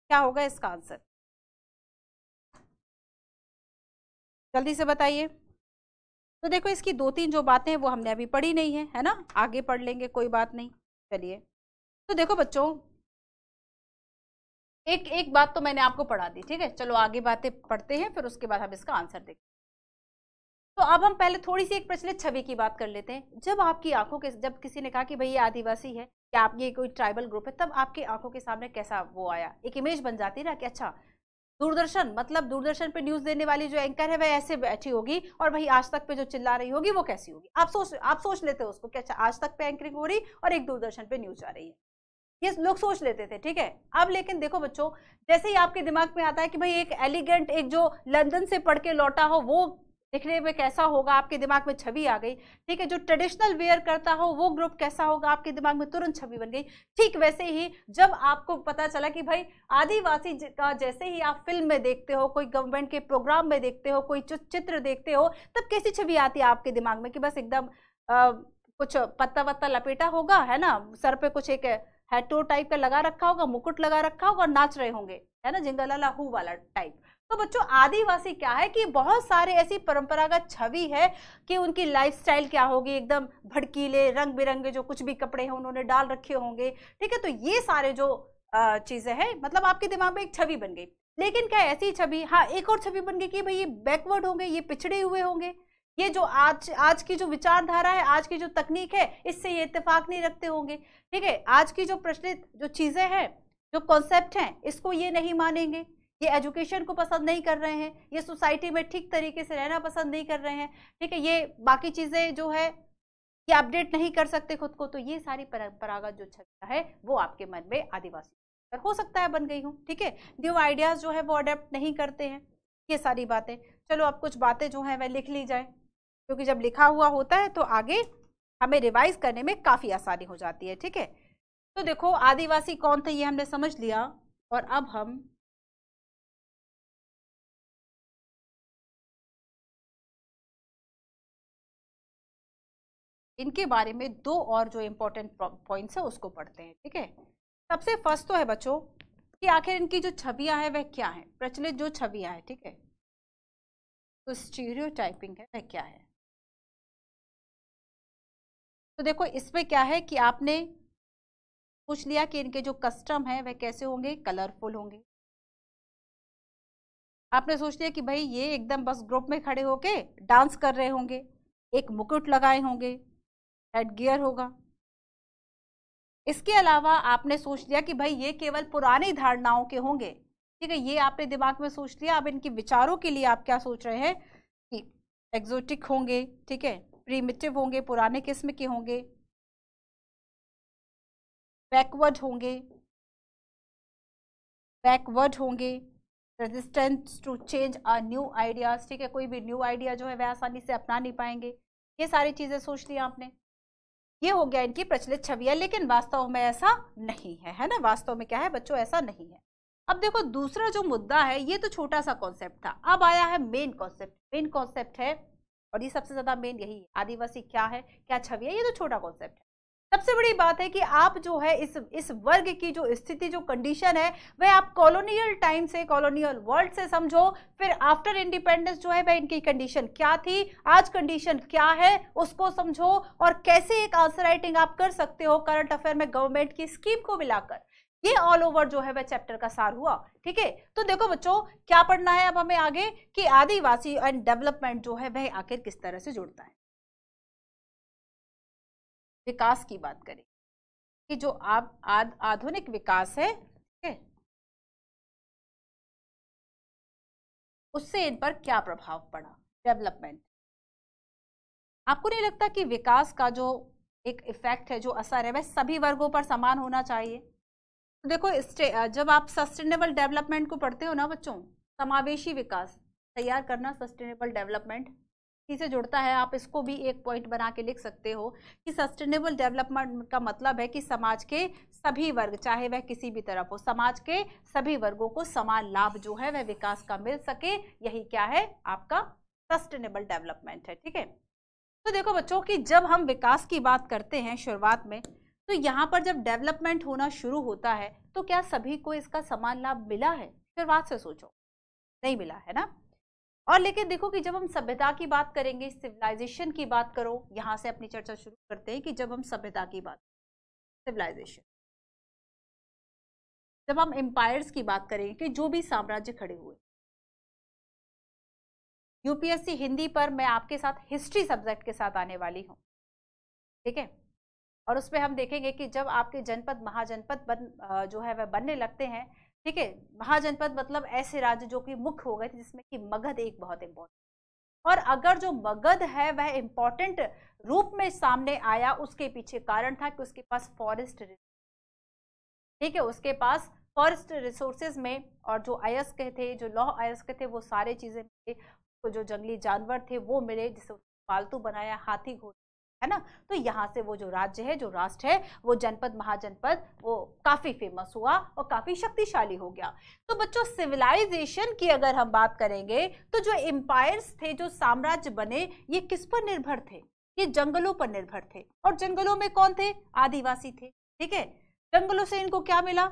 क्या होगा इसका आंसर जल्दी से बताइए तो देखो इसकी दो तीन जो बातें हैं वो हमने अभी पढ़ी नहीं है है ना आगे पढ़ लेंगे कोई बात नहीं चलिए तो देखो बच्चों एक एक बात तो मैंने आपको पढ़ा दी ठीक है चलो आगे बातें पढ़ते हैं फिर उसके बाद हम इसका आंसर देखें तो अब हम पहले थोड़ी सी एक प्रचलित छवि की बात कर लेते हैं जब आपकी आंखों के जब किसी ने कहा कि भाई ये आदिवासी है या आप ये कोई ट्राइबल ग्रुप है तब आपकी आंखों के सामने कैसा वो आया एक इमेज बन जाती है ना कि अच्छा दूरदर्शन मतलब दूरदर्शन पे न्यूज देने वाली जो एंकर है वह ऐसे बैठी होगी और भाई आज तक पे जो चिल्ला रही होगी वो कैसी होगी आप सोच आप सोच लेते हो उसको कि अच्छा आज तक पे एंकरिंग हो रही और एक दूरदर्शन पे न्यूज आ रही है ये लोग सोच लेते थे ठीक है अब लेकिन देखो बच्चों जैसे ही आपके दिमाग में आता है कि भाई एक एलिगेंट एक जो लंदन से पढ़ के लौटा हो वो दिखने में कैसा होगा आपके दिमाग में छवि आ गई ठीक है जो ट्रेडिशनल वेयर करता हो वो ग्रुप कैसा होगा आपके दिमाग में तुरंत छवि बन गई ठीक वैसे ही जब आपको पता चला कि भाई आदिवासी का जैसे ही आप फिल्म में देखते हो कोई गवर्नमेंट के प्रोग्राम में देखते हो कोई चित्र देखते हो तब कैसी छवि आती है आपके दिमाग में कि बस एकदम कुछ पत्ता वत्ता लपेटा होगा है ना सर पे कुछ एक हैटो टाइप का लगा रखा होगा मुकुट लगा रखा होगा और नाच रहे होंगे है ना जिंगलाला हु वाला टाइप तो बच्चों आदिवासी क्या है कि बहुत सारे ऐसी परंपरागत छवि है कि उनकी लाइफस्टाइल क्या होगी एकदम भड़कीले रंग बिरंगे जो कुछ भी कपड़े हैं उन्होंने डाल रखे होंगे ठीक है तो ये सारे जो चीज़ें हैं मतलब आपके दिमाग में एक छवि बन गई लेकिन क्या ऐसी छवि हाँ एक और छवि बन गई कि भाई ये बैकवर्ड होंगे ये पिछड़े हुए होंगे ये जो आज आज की जो विचारधारा है आज की जो तकनीक है इससे ये इतफाक नहीं रखते होंगे ठीक है आज की जो प्रचलित जो चीज़ें हैं जो कॉन्सेप्ट हैं इसको ये नहीं मानेंगे ये एजुकेशन को पसंद नहीं कर रहे हैं ये सोसाइटी में ठीक तरीके से रहना पसंद नहीं कर रहे हैं ठीक है ये बाकी चीज़ें जो है ये अपडेट नहीं कर सकते खुद को तो ये सारी परंपरागत जो छत्ता है वो आपके मन में आदिवासी पर हो सकता है बन गई हूँ ठीक है न्यू आइडियाज़ जो है वो अडेप्ट नहीं करते हैं ये सारी बातें चलो अब कुछ बातें जो हैं वह लिख ली जाए क्योंकि जब लिखा हुआ होता है तो आगे हमें रिवाइज करने में काफ़ी आसानी हो जाती है ठीक है तो देखो आदिवासी कौन थे ये हमने समझ लिया और अब हम इनके बारे में दो और जो इम्पोर्टेंट पॉइंट्स है उसको पढ़ते हैं ठीक है सबसे फर्स्ट तो है बच्चों कि आखिर इनकी जो छवियां हैं वह क्या है प्रचलित जो छवियां हैं ठीक है तो स्टीरियो है वह क्या है तो देखो इसमें क्या है कि आपने पूछ लिया कि इनके जो कस्टम है वह कैसे होंगे कलरफुल होंगे आपने सोच लिया कि भाई ये एकदम बस ग्रुप में खड़े होके डांस कर रहे होंगे एक मुकुट लगाए होंगे हेड गियर होगा इसके अलावा आपने सोच लिया कि भाई ये केवल पुरानी धारणाओं के होंगे ठीक है ये आपने दिमाग में सोच लिया अब इनके विचारों के लिए आप क्या सोच रहे हैं कि एग्जोटिक होंगे ठीक है प्रीमिटिव होंगे पुराने किस्म के होंगे बैकवर्ड होंगे बैकवर्ड होंगे resistance to change or new ideas ठीक है कोई भी न्यू आइडिया जो है वह आसानी से अपना नहीं पाएंगे ये सारी चीज़ें सोच लिया आपने ये हो गया इनकी प्रचलित छवियां लेकिन वास्तव में ऐसा नहीं है है ना वास्तव में क्या है बच्चों ऐसा नहीं है अब देखो दूसरा जो मुद्दा है ये तो छोटा सा कॉन्सेप्ट था अब आया है मेन कॉन्सेप्ट मेन कॉन्सेप्ट है और ये सबसे ज्यादा मेन यही है आदिवासी क्या है क्या छवि है ये तो छोटा कॉन्सेप्ट है सबसे बड़ी बात है कि आप जो है इस इस वर्ग की जो स्थिति जो कंडीशन है वह आप कॉलोनियल टाइम से कॉलोनियल वर्ल्ड से समझो फिर आफ्टर इंडिपेंडेंस जो है वह इनकी कंडीशन क्या थी आज कंडीशन क्या है उसको समझो और कैसे एक आंसर राइटिंग आप कर सकते हो करंट अफेयर में गवर्नमेंट की स्कीम को मिलाकर ये ऑल ओवर जो है वह चैप्टर का सार हुआ ठीक है तो देखो बच्चों क्या पढ़ना है अब हमें आगे कि आदिवासी एंड डेवलपमेंट जो है वह आखिर किस तरह से जुड़ता है विकास की बात करें कि जो आप आद, आधुनिक विकास है ठीक है उससे इन पर क्या प्रभाव पड़ा डेवलपमेंट आपको नहीं लगता कि विकास का जो एक इफेक्ट है जो असर है वह सभी वर्गों पर समान होना चाहिए तो देखो जब आप सस्टेनेबल डेवलपमेंट को पढ़ते हो ना बच्चों समावेशी विकास तैयार करना सस्टेनेबल डेवलपमेंट से जुड़ता है आप इसको भी एक पॉइंट बना के लिख सकते हो कि सस्टेनेबल डेवलपमेंट का मतलब है कि समाज के सभी वर्ग चाहे वह किसी भी तरफ हो समाज के सभी वर्गों को समान लाभ जो है वह विकास का मिल सके यही क्या है आपका सस्टेनेबल डेवलपमेंट है ठीक है तो देखो बच्चों कि जब हम विकास की बात करते हैं शुरुआत में तो यहाँ पर जब डेवलपमेंट होना शुरू होता है तो क्या सभी को इसका समान लाभ मिला है शुरुआत से सोचो नहीं मिला है ना और लेकिन देखो कि जब हम सभ्यता की बात करेंगे सिविलाइजेशन की बात करो यहाँ से अपनी चर्चा शुरू करते हैं कि जब हम सभ्यता की बात सिविलाइजेशन जब हम एम्पायर्स की बात करेंगे कि जो भी साम्राज्य खड़े हुए यूपीएससी हिंदी पर मैं आपके साथ हिस्ट्री सब्जेक्ट के साथ आने वाली हूँ ठीक है और उसमें हम देखेंगे कि जब आपके जनपद महाजनपद बन जो है वह बनने लगते हैं ठीक है महाजनपद मतलब ऐसे राज्य जो कि मुख्य हो गए थे जिसमें कि मगध एक बहुत इम्पोर्टेंट और अगर जो मगध है वह इम्पोर्टेंट रूप में सामने आया उसके पीछे कारण था कि उसके पास फॉरेस्ट ठीक है उसके पास फॉरेस्ट रिसोर्सेज में और जो अयस्क थे जो लौह अयस्क थे वो सारे चीज़ें मिले तो जो जंगली जानवर थे वो मिले जिसे पालतू बनाया हाथी घोड़े है ना तो यहाँ से वो जो राज्य है जो राष्ट्र है वो जनपद महाजनपद वो काफ़ी फेमस हुआ और काफ़ी शक्तिशाली हो गया तो बच्चों सिविलाइजेशन की अगर हम बात करेंगे तो जो एम्पायर्स थे जो साम्राज्य बने ये किस पर निर्भर थे ये जंगलों पर निर्भर थे और जंगलों में कौन थे आदिवासी थे ठीक है जंगलों से इनको क्या मिला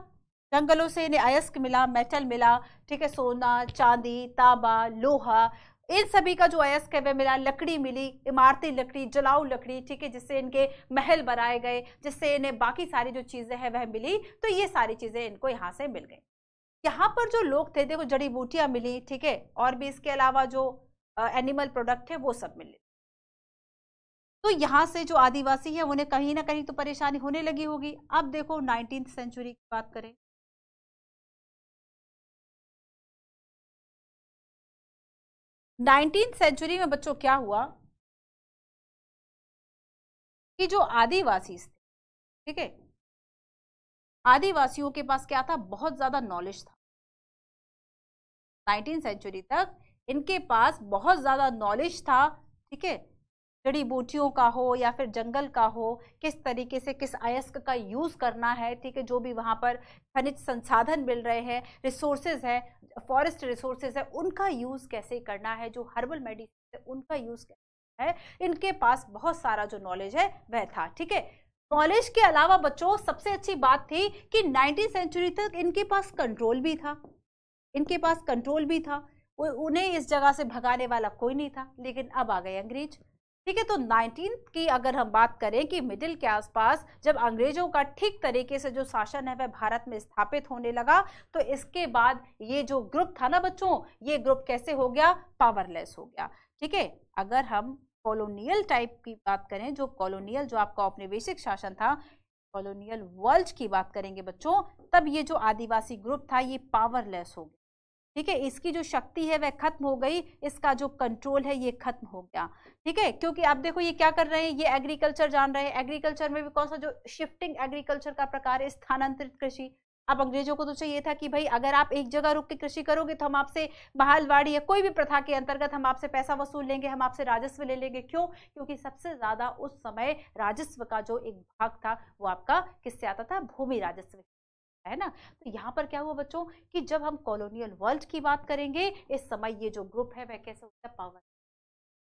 जंगलों से इन्हें अयस्क मिला मेटल मिला ठीक है सोना चांदी तांबा लोहा इन सभी का जो अयस्क है वह मिला लकड़ी मिली इमारती लकड़ी जलाऊ लकड़ी ठीक है जिससे इनके महल बनाए गए जिससे इन्हें बाकी सारी जो चीज़ें हैं वह मिली तो ये सारी चीज़ें इनको यहाँ से मिल गई यहाँ पर जो लोग थे देखो जड़ी बूटियां मिली ठीक है और भी इसके अलावा जो एनिमल प्रोडक्ट है वो सब मिले तो यहाँ से जो आदिवासी है उन्हें कहीं ना कहीं तो परेशानी होने लगी होगी अब देखो नाइनटीन सेंचुरी की बात करें नाइनटीन सेंचुरी में बच्चों क्या हुआ कि जो आदिवासी थे ठीक है आदिवासियों के पास क्या था बहुत ज़्यादा नॉलेज था नाइनटीन सेंचुरी तक इनके पास बहुत ज़्यादा नॉलेज था ठीक है जड़ी बूटियों का हो या फिर जंगल का हो किस तरीके से किस अयस्क का यूज़ करना है ठीक है जो भी वहाँ पर खनिज संसाधन मिल रहे हैं रिसोर्सेज हैं फॉरेस्ट रिसोर्सेज हैं उनका यूज़ कैसे करना है जो हर्बल मेडिसिन है उनका यूज़ कैसे है इनके पास बहुत सारा जो नॉलेज है वह था ठीक है नॉलेज के अलावा बच्चों सबसे अच्छी बात थी कि नाइनटीन सेंचुरी तक इनके पास कंट्रोल भी था इनके पास कंट्रोल भी था उन्हें इस जगह से भगाने वाला कोई नहीं था लेकिन अब आ गए अंग्रेज़ ठीक है तो नाइनटीन की अगर हम बात करें कि मिडिल के आसपास जब अंग्रेजों का ठीक तरीके से जो शासन है वह भारत में स्थापित होने लगा तो इसके बाद ये जो ग्रुप था ना बच्चों ये ग्रुप कैसे हो गया पावरलेस हो गया ठीक है अगर हम कॉलोनियल टाइप की बात करें जो कॉलोनियल जो आपका औपनिवेशिक शासन था कॉलोनियल वर्ल्ड की बात करेंगे बच्चों तब ये जो आदिवासी ग्रुप था ये पावरलेस हो गया ठीक है इसकी जो शक्ति है वह खत्म हो गई इसका जो कंट्रोल है ये खत्म हो गया ठीक है क्योंकि आप देखो ये क्या कर रहे हैं ये एग्रीकल्चर जान रहे हैं एग्रीकल्चर में भी कौन सा जो शिफ्टिंग एग्रीकल्चर का प्रकार है स्थानांतरित कृषि अब अंग्रेजों को तो चाहिए था कि भाई अगर आप एक जगह रुक के कृषि करोगे तो हम आपसे बहालवाड़ी या कोई भी प्रथा के अंतर्गत हम आपसे पैसा वसूल लेंगे हम आपसे राजस्व ले लेंगे क्यों क्योंकि सबसे ज्यादा उस समय राजस्व का जो एक भाग था वो आपका किससे आता था भूमि राजस्व है ना तो यहाँ पर क्या हुआ बच्चों कि जब हम कॉलोनियल वर्ल्ड की बात करेंगे इस समय ये जो ग्रुप है वह कैसे होता है पावर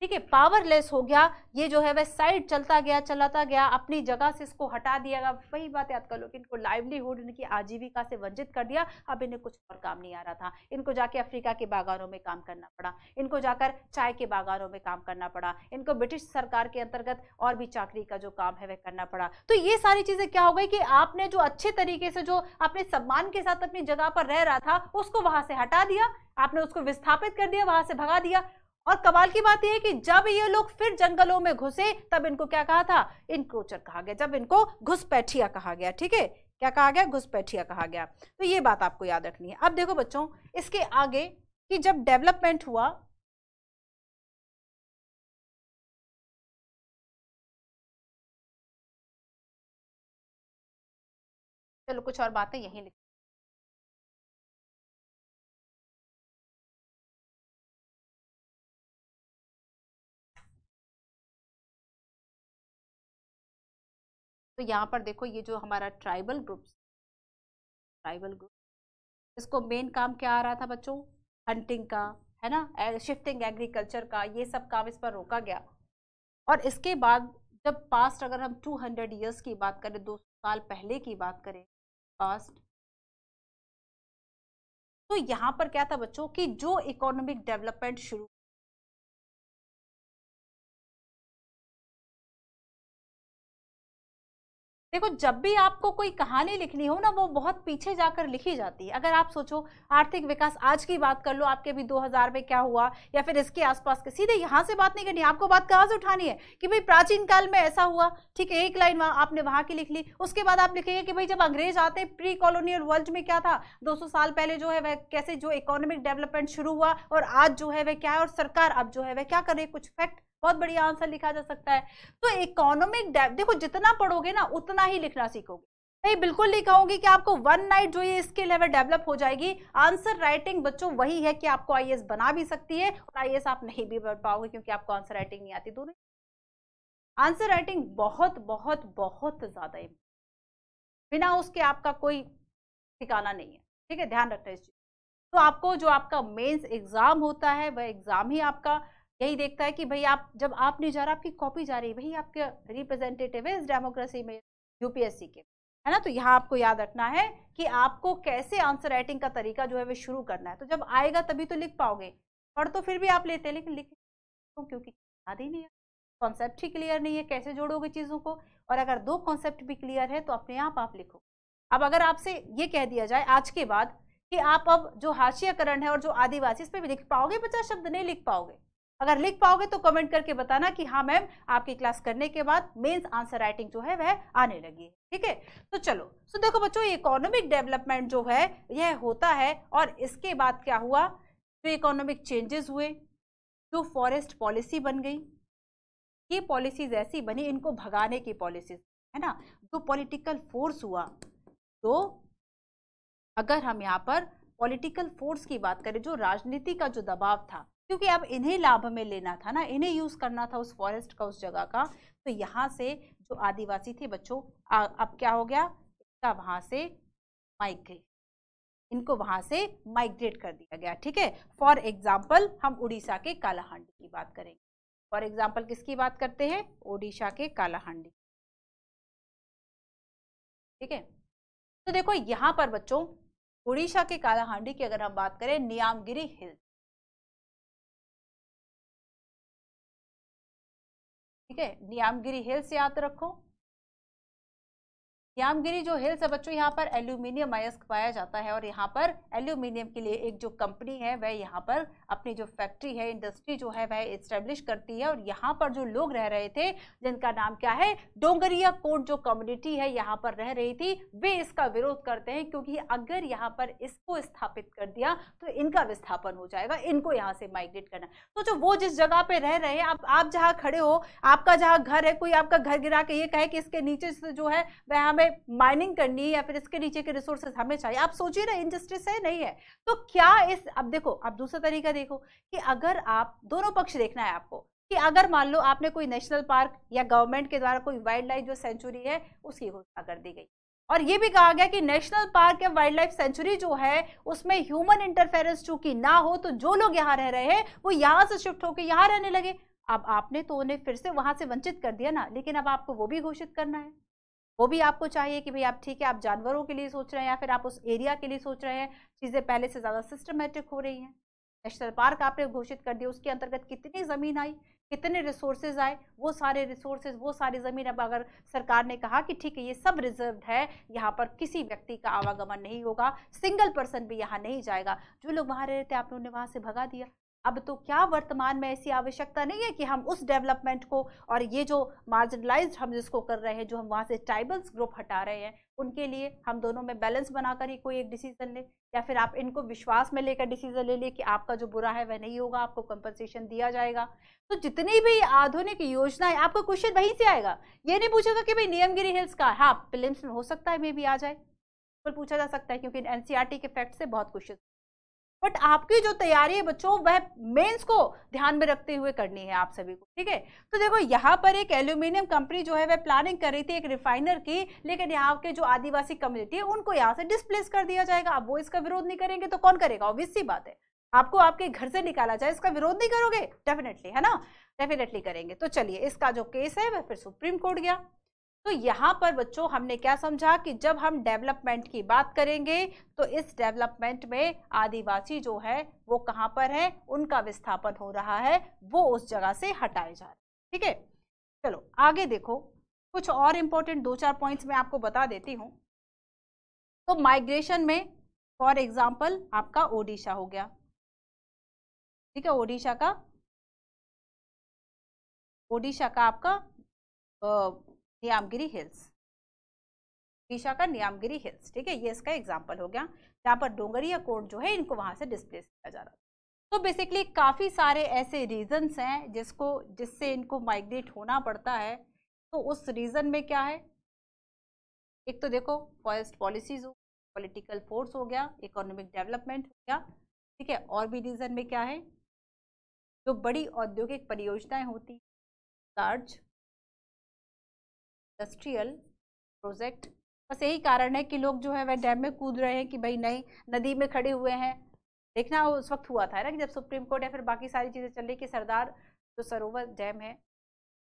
ठीक है पावरलेस हो गया ये जो है वह साइड चलता गया चलाता गया अपनी जगह से इसको हटा दिया गया वही बात याद कर लो कि इनको लाइवलीहुड इनकी आजीविका से वंचित कर दिया अब इन्हें कुछ और काम नहीं आ रहा था इनको जाके अफ्रीका के बागानों में काम करना पड़ा इनको जाकर चाय के बागानों में काम करना पड़ा इनको ब्रिटिश सरकार के अंतर्गत और भी चाकरी का जो काम है वह करना पड़ा तो ये सारी चीज़ें क्या हो गई कि आपने जो अच्छे तरीके से जो अपने सम्मान के साथ अपनी जगह पर रह रहा था उसको वहां से हटा दिया आपने उसको विस्थापित कर दिया वहां से भगा दिया और कमाल की बात यह है कि जब ये लोग फिर जंगलों में घुसे तब इनको क्या कहा था इनक्रोचर कहा गया जब इनको घुसपैठिया कहा गया ठीक है क्या कहा गया घुसपैठिया कहा गया तो ये बात आपको याद रखनी है अब देखो बच्चों इसके आगे कि जब डेवलपमेंट हुआ चलो कुछ और बातें यहीं लिख तो यहाँ पर देखो ये जो हमारा ट्राइबल ग्रुप्स ट्राइबल ग्रुप इसको मेन काम क्या आ रहा था बच्चों हंटिंग का है ना शिफ्टिंग एग्रीकल्चर का ये सब काम इस पर रोका गया और इसके बाद जब पास्ट अगर हम 200 ईयर्स की बात करें दो साल पहले की बात करें पास्ट तो यहाँ पर क्या था बच्चों कि जो इकोनॉमिक डेवलपमेंट शुरू देखो जब भी आपको कोई कहानी लिखनी हो ना वो बहुत पीछे जाकर लिखी जाती है अगर आप सोचो आर्थिक विकास आज की बात कर लो आपके भी 2000 में क्या हुआ या फिर इसके आसपास के सीधे यहाँ से बात नहीं करनी आपको बात कहाँ से उठानी है कि भाई प्राचीन काल में ऐसा हुआ ठीक है एक लाइन आपने वहाँ की लिख ली उसके बाद आप लिखेंगे कि भाई जब अंग्रेज आते प्री कॉलोनियल वर्ल्ड में क्या था दो साल पहले जो है वह कैसे जो इकोनॉमिक डेवलपमेंट शुरू हुआ और आज जो है वह क्या है और सरकार अब जो है वह क्या कर रही है कुछ फैक्ट बहुत बढ़िया आंसर लिखा जा सकता है तो इकोनॉमिक डेप देखो जितना पढ़ोगे ना उतना ही लिखना सीखोगे नहीं बिल्कुल नहीं कहूंगी कि आपको वन नाइट जो ये स्किल है वह डेवलप हो जाएगी आंसर राइटिंग बच्चों वही है कि आपको आई बना भी सकती है और आई आप नहीं भी बन पाओगे क्योंकि आपको आंसर राइटिंग नहीं आती दोनों आंसर राइटिंग बहुत बहुत बहुत ज्यादा बिना उसके आपका कोई ठिकाना नहीं है ठीक है ध्यान रखना इस चीज तो आपको जो आपका मेन्स एग्जाम होता है वह एग्जाम ही आपका यही देखता है कि भाई आप जब आप नहीं जा रहा आपकी कॉपी जा रही है भाई आपके रिप्रेजेंटेटिव है इस डेमोक्रेसी में यूपीएससी के है ना तो यहाँ आपको याद रखना है कि आपको कैसे आंसर राइटिंग का तरीका जो है वो शुरू करना है तो जब आएगा तभी तो लिख पाओगे पढ़ तो फिर भी आप लेते हैं लेकिन लिख तो क्योंकि याद ही नहीं है कॉन्सेप्ट ही क्लियर नहीं है कैसे जोड़ोगे चीज़ों को और अगर दो कॉन्सेप्ट भी क्लियर है तो अपने आप आप लिखो अब अगर आपसे ये कह दिया जाए आज के बाद कि आप अब जो हाशियाकरण है और जो आदिवासी इस पर भी लिख पाओगे पचास शब्द नहीं लिख पाओगे अगर लिख पाओगे तो कमेंट करके बताना कि हाँ मैम आपकी क्लास करने के बाद मेंस आंसर राइटिंग जो है वह आने लगी है ठीक है तो चलो सो देखो बच्चों इकोनॉमिक डेवलपमेंट जो है यह होता है और इसके बाद क्या हुआ जो इकोनॉमिक चेंजेस हुए जो फॉरेस्ट पॉलिसी बन गई ये पॉलिसीज ऐसी बनी इनको भगाने की पॉलिसीज है ना जो पॉलिटिकल फोर्स हुआ तो अगर हम यहाँ पर पॉलिटिकल फोर्स की बात करें जो राजनीति का जो दबाव था क्योंकि अब इन्हें लाभ में लेना था ना इन्हें यूज़ करना था उस फॉरेस्ट का उस जगह का तो यहाँ से जो आदिवासी थे बच्चों अब क्या हो गया इनका वहाँ से माइग्रेट इनको वहाँ से माइग्रेट कर दिया गया ठीक है फॉर एग्जाम्पल हम उड़ीसा के कालाहांडी की बात करेंगे फॉर एग्जाम्पल किसकी बात करते हैं ओडिशा के कालाहांडी ठीक है तो देखो यहाँ पर बच्चों उड़ीसा के कालाहांडी की अगर हम बात करें नियामगिरी हिल्स ठीक है नियामगिरी हिल्स याद रखो यामगिरी जो हिल्स है बच्चों यहाँ पर एल्यूमिनियम अयस्क पाया जाता है और यहाँ पर एल्यूमिनियम के लिए एक जो कंपनी है वह यहाँ पर अपनी जो फैक्ट्री है इंडस्ट्री जो है वह इस्टेब्लिश करती है और यहाँ पर जो लोग रह रहे थे जिनका नाम क्या है डोंगरिया कोट जो कम्युनिटी है यहाँ पर रह रही थी वे इसका विरोध करते हैं क्योंकि अगर यहाँ पर इसको स्थापित कर दिया तो इनका विस्थापन हो जाएगा इनको यहाँ से माइग्रेट करना तो जो वो जिस जगह पर रह रहे हैं आप, जहाँ खड़े हो आपका जहाँ घर है कोई आपका घर गिरा के ये कहे कि इसके नीचे से जो है वह हमें हमें माइनिंग करनी है या फिर इसके नीचे के रिसोर्सेज हमें चाहिए आप सोचिए ना इंजस्टिस है नहीं है तो क्या इस अब देखो आप दूसरा तरीका देखो कि अगर आप दोनों पक्ष देखना है आपको कि अगर मान लो आपने कोई नेशनल पार्क या गवर्नमेंट के द्वारा कोई वाइल्ड लाइफ जो सेंचुरी है उसकी घोषणा कर दी गई और ये भी कहा गया कि नेशनल पार्क या वाइल्ड लाइफ सेंचुरी जो है उसमें ह्यूमन इंटरफेरेंस चूंकि ना हो तो जो लोग यहाँ रह रहे हैं वो यहाँ से शिफ्ट होकर यहाँ रहने लगे अब आपने तो उन्हें फिर से वहां से वंचित कर दिया ना लेकिन अब आपको वो भी घोषित करना है वो भी आपको चाहिए कि भाई आप ठीक है आप जानवरों के लिए सोच रहे हैं या फिर आप उस एरिया के लिए सोच रहे हैं चीज़ें पहले से ज़्यादा सिस्टमेटिक हो रही हैं नेशनल पार्क आपने घोषित कर दिया उसके अंतर्गत कितनी ज़मीन आई कितने रिसोर्सेज आए वो सारे रिसोर्सेज वो सारी ज़मीन अब अगर सरकार ने कहा कि ठीक है ये सब रिजर्व है यहाँ पर किसी व्यक्ति का आवागमन नहीं होगा सिंगल पर्सन भी यहाँ नहीं जाएगा जो लोग वहाँ रहते रहे आपने उन्हें वहाँ से भगा दिया अब तो क्या वर्तमान में ऐसी आवश्यकता नहीं है कि हम उस डेवलपमेंट को और ये जो मार्जिनलाइज हम जिसको कर रहे हैं जो हम वहाँ से ट्राइबल्स ग्रुप हटा रहे हैं उनके लिए हम दोनों में बैलेंस बनाकर ही कोई एक डिसीजन ले या फिर आप इनको विश्वास में लेकर डिसीजन ले लें कि आपका जो बुरा है वह नहीं होगा आपको कंपनसेशन दिया जाएगा तो जितनी भी आधुनिक योजनाएं आपका क्वेश्चन वहीं से आएगा ये नहीं पूछेगा कि भाई नियमगिरी हिल्स का हाँ फिल्म में हो सकता है मे भी आ जाए पूछा जा सकता है क्योंकि एनसीईआरटी e के फैक्ट से बहुत क्वेश्चन बट आपकी जो तैयारी है बच्चों वह मेंस को ध्यान में रखते हुए करनी है आप सभी को ठीक है तो देखो यहाँ पर एक एल्यूमिनियम कंपनी जो है वह प्लानिंग कर रही थी एक रिफाइनर की लेकिन यहाँ के जो आदिवासी कम्युनिटी है उनको यहाँ से डिस्प्लेस कर दिया जाएगा आप वो इसका विरोध नहीं करेंगे तो कौन करेगा ऑब्वियस सी बात है आपको आपके घर से निकाला जाए इसका विरोध नहीं करोगे डेफिनेटली है ना डेफिनेटली करेंगे तो चलिए इसका जो केस है वह फिर सुप्रीम कोर्ट गया तो यहाँ पर बच्चों हमने क्या समझा कि जब हम डेवलपमेंट की बात करेंगे तो इस डेवलपमेंट में आदिवासी जो है वो कहाँ पर है उनका विस्थापन हो रहा है वो उस जगह से हटाए जा रहे ठीक है चलो आगे देखो कुछ और इम्पोर्टेंट दो चार पॉइंट्स मैं आपको बता देती हूँ तो माइग्रेशन में फॉर एग्जाम्पल आपका ओडिशा हो गया ठीक है ओडिशा का ओडिशा का आपका नियामगिरी हिल्स विशा का नियामगिरी हिल्स ठीक है ये इसका एग्जाम्पल हो गया जहाँ पर डोंगरी या कोट जो है इनको वहाँ से डिस्प्लेस किया जा रहा था तो बेसिकली काफ़ी सारे ऐसे रीजन्स हैं जिसको जिससे इनको माइग्रेट होना पड़ता है तो उस रीज़न में क्या है एक तो देखो फॉरेस्ट पॉलिसीज हो पॉलिटिकल फोर्स हो गया इकोनॉमिक डेवलपमेंट हो गया ठीक है और भी रीज़न में क्या है जो बड़ी औद्योगिक परियोजनाएं होती लार्ज इंडस्ट्रियल प्रोजेक्ट बस यही कारण है कि लोग जो है वह डैम में कूद रहे हैं कि भाई नहीं नदी में खड़े हुए हैं देखना उस वक्त हुआ था ना कि जब सुप्रीम कोर्ट या फिर बाकी सारी चीज़ें चल रही कि सरदार जो सरोवर डैम है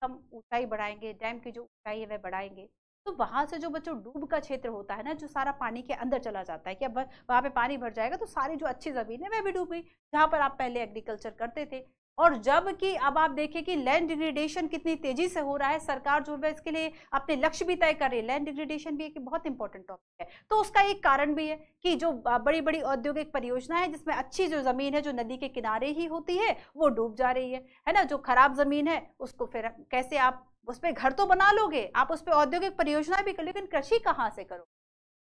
हम ऊंचाई बढ़ाएंगे डैम की जो ऊंचाई है वह बढ़ाएंगे तो वहाँ से जो बच्चों डूब का क्षेत्र होता है ना जो सारा पानी के अंदर चला जाता है कि अब वहाँ पे पानी भर जाएगा तो सारी जो अच्छी ज़मीन है वह भी डूब गई जहाँ पर आप पहले एग्रीकल्चर करते थे और जबकि अब आप देखिए कि लैंड डिग्रेडेशन कितनी तेजी से हो रहा है सरकार जो है इसके लिए अपने लक्ष्य भी तय कर रही है लैंड डिग्रेडेशन भी एक बहुत इंपॉर्टेंट टॉपिक है तो उसका एक कारण भी है कि जो बड़ी बड़ी औद्योगिक परियोजना है जिसमें अच्छी जो जमीन है जो नदी के किनारे ही होती है वो डूब जा रही है है ना जो खराब जमीन है उसको फिर कैसे आप उस पर घर तो बना लोगे आप उस पर औद्योगिक परियोजना भी कर लेकिन कृषि कहाँ से करो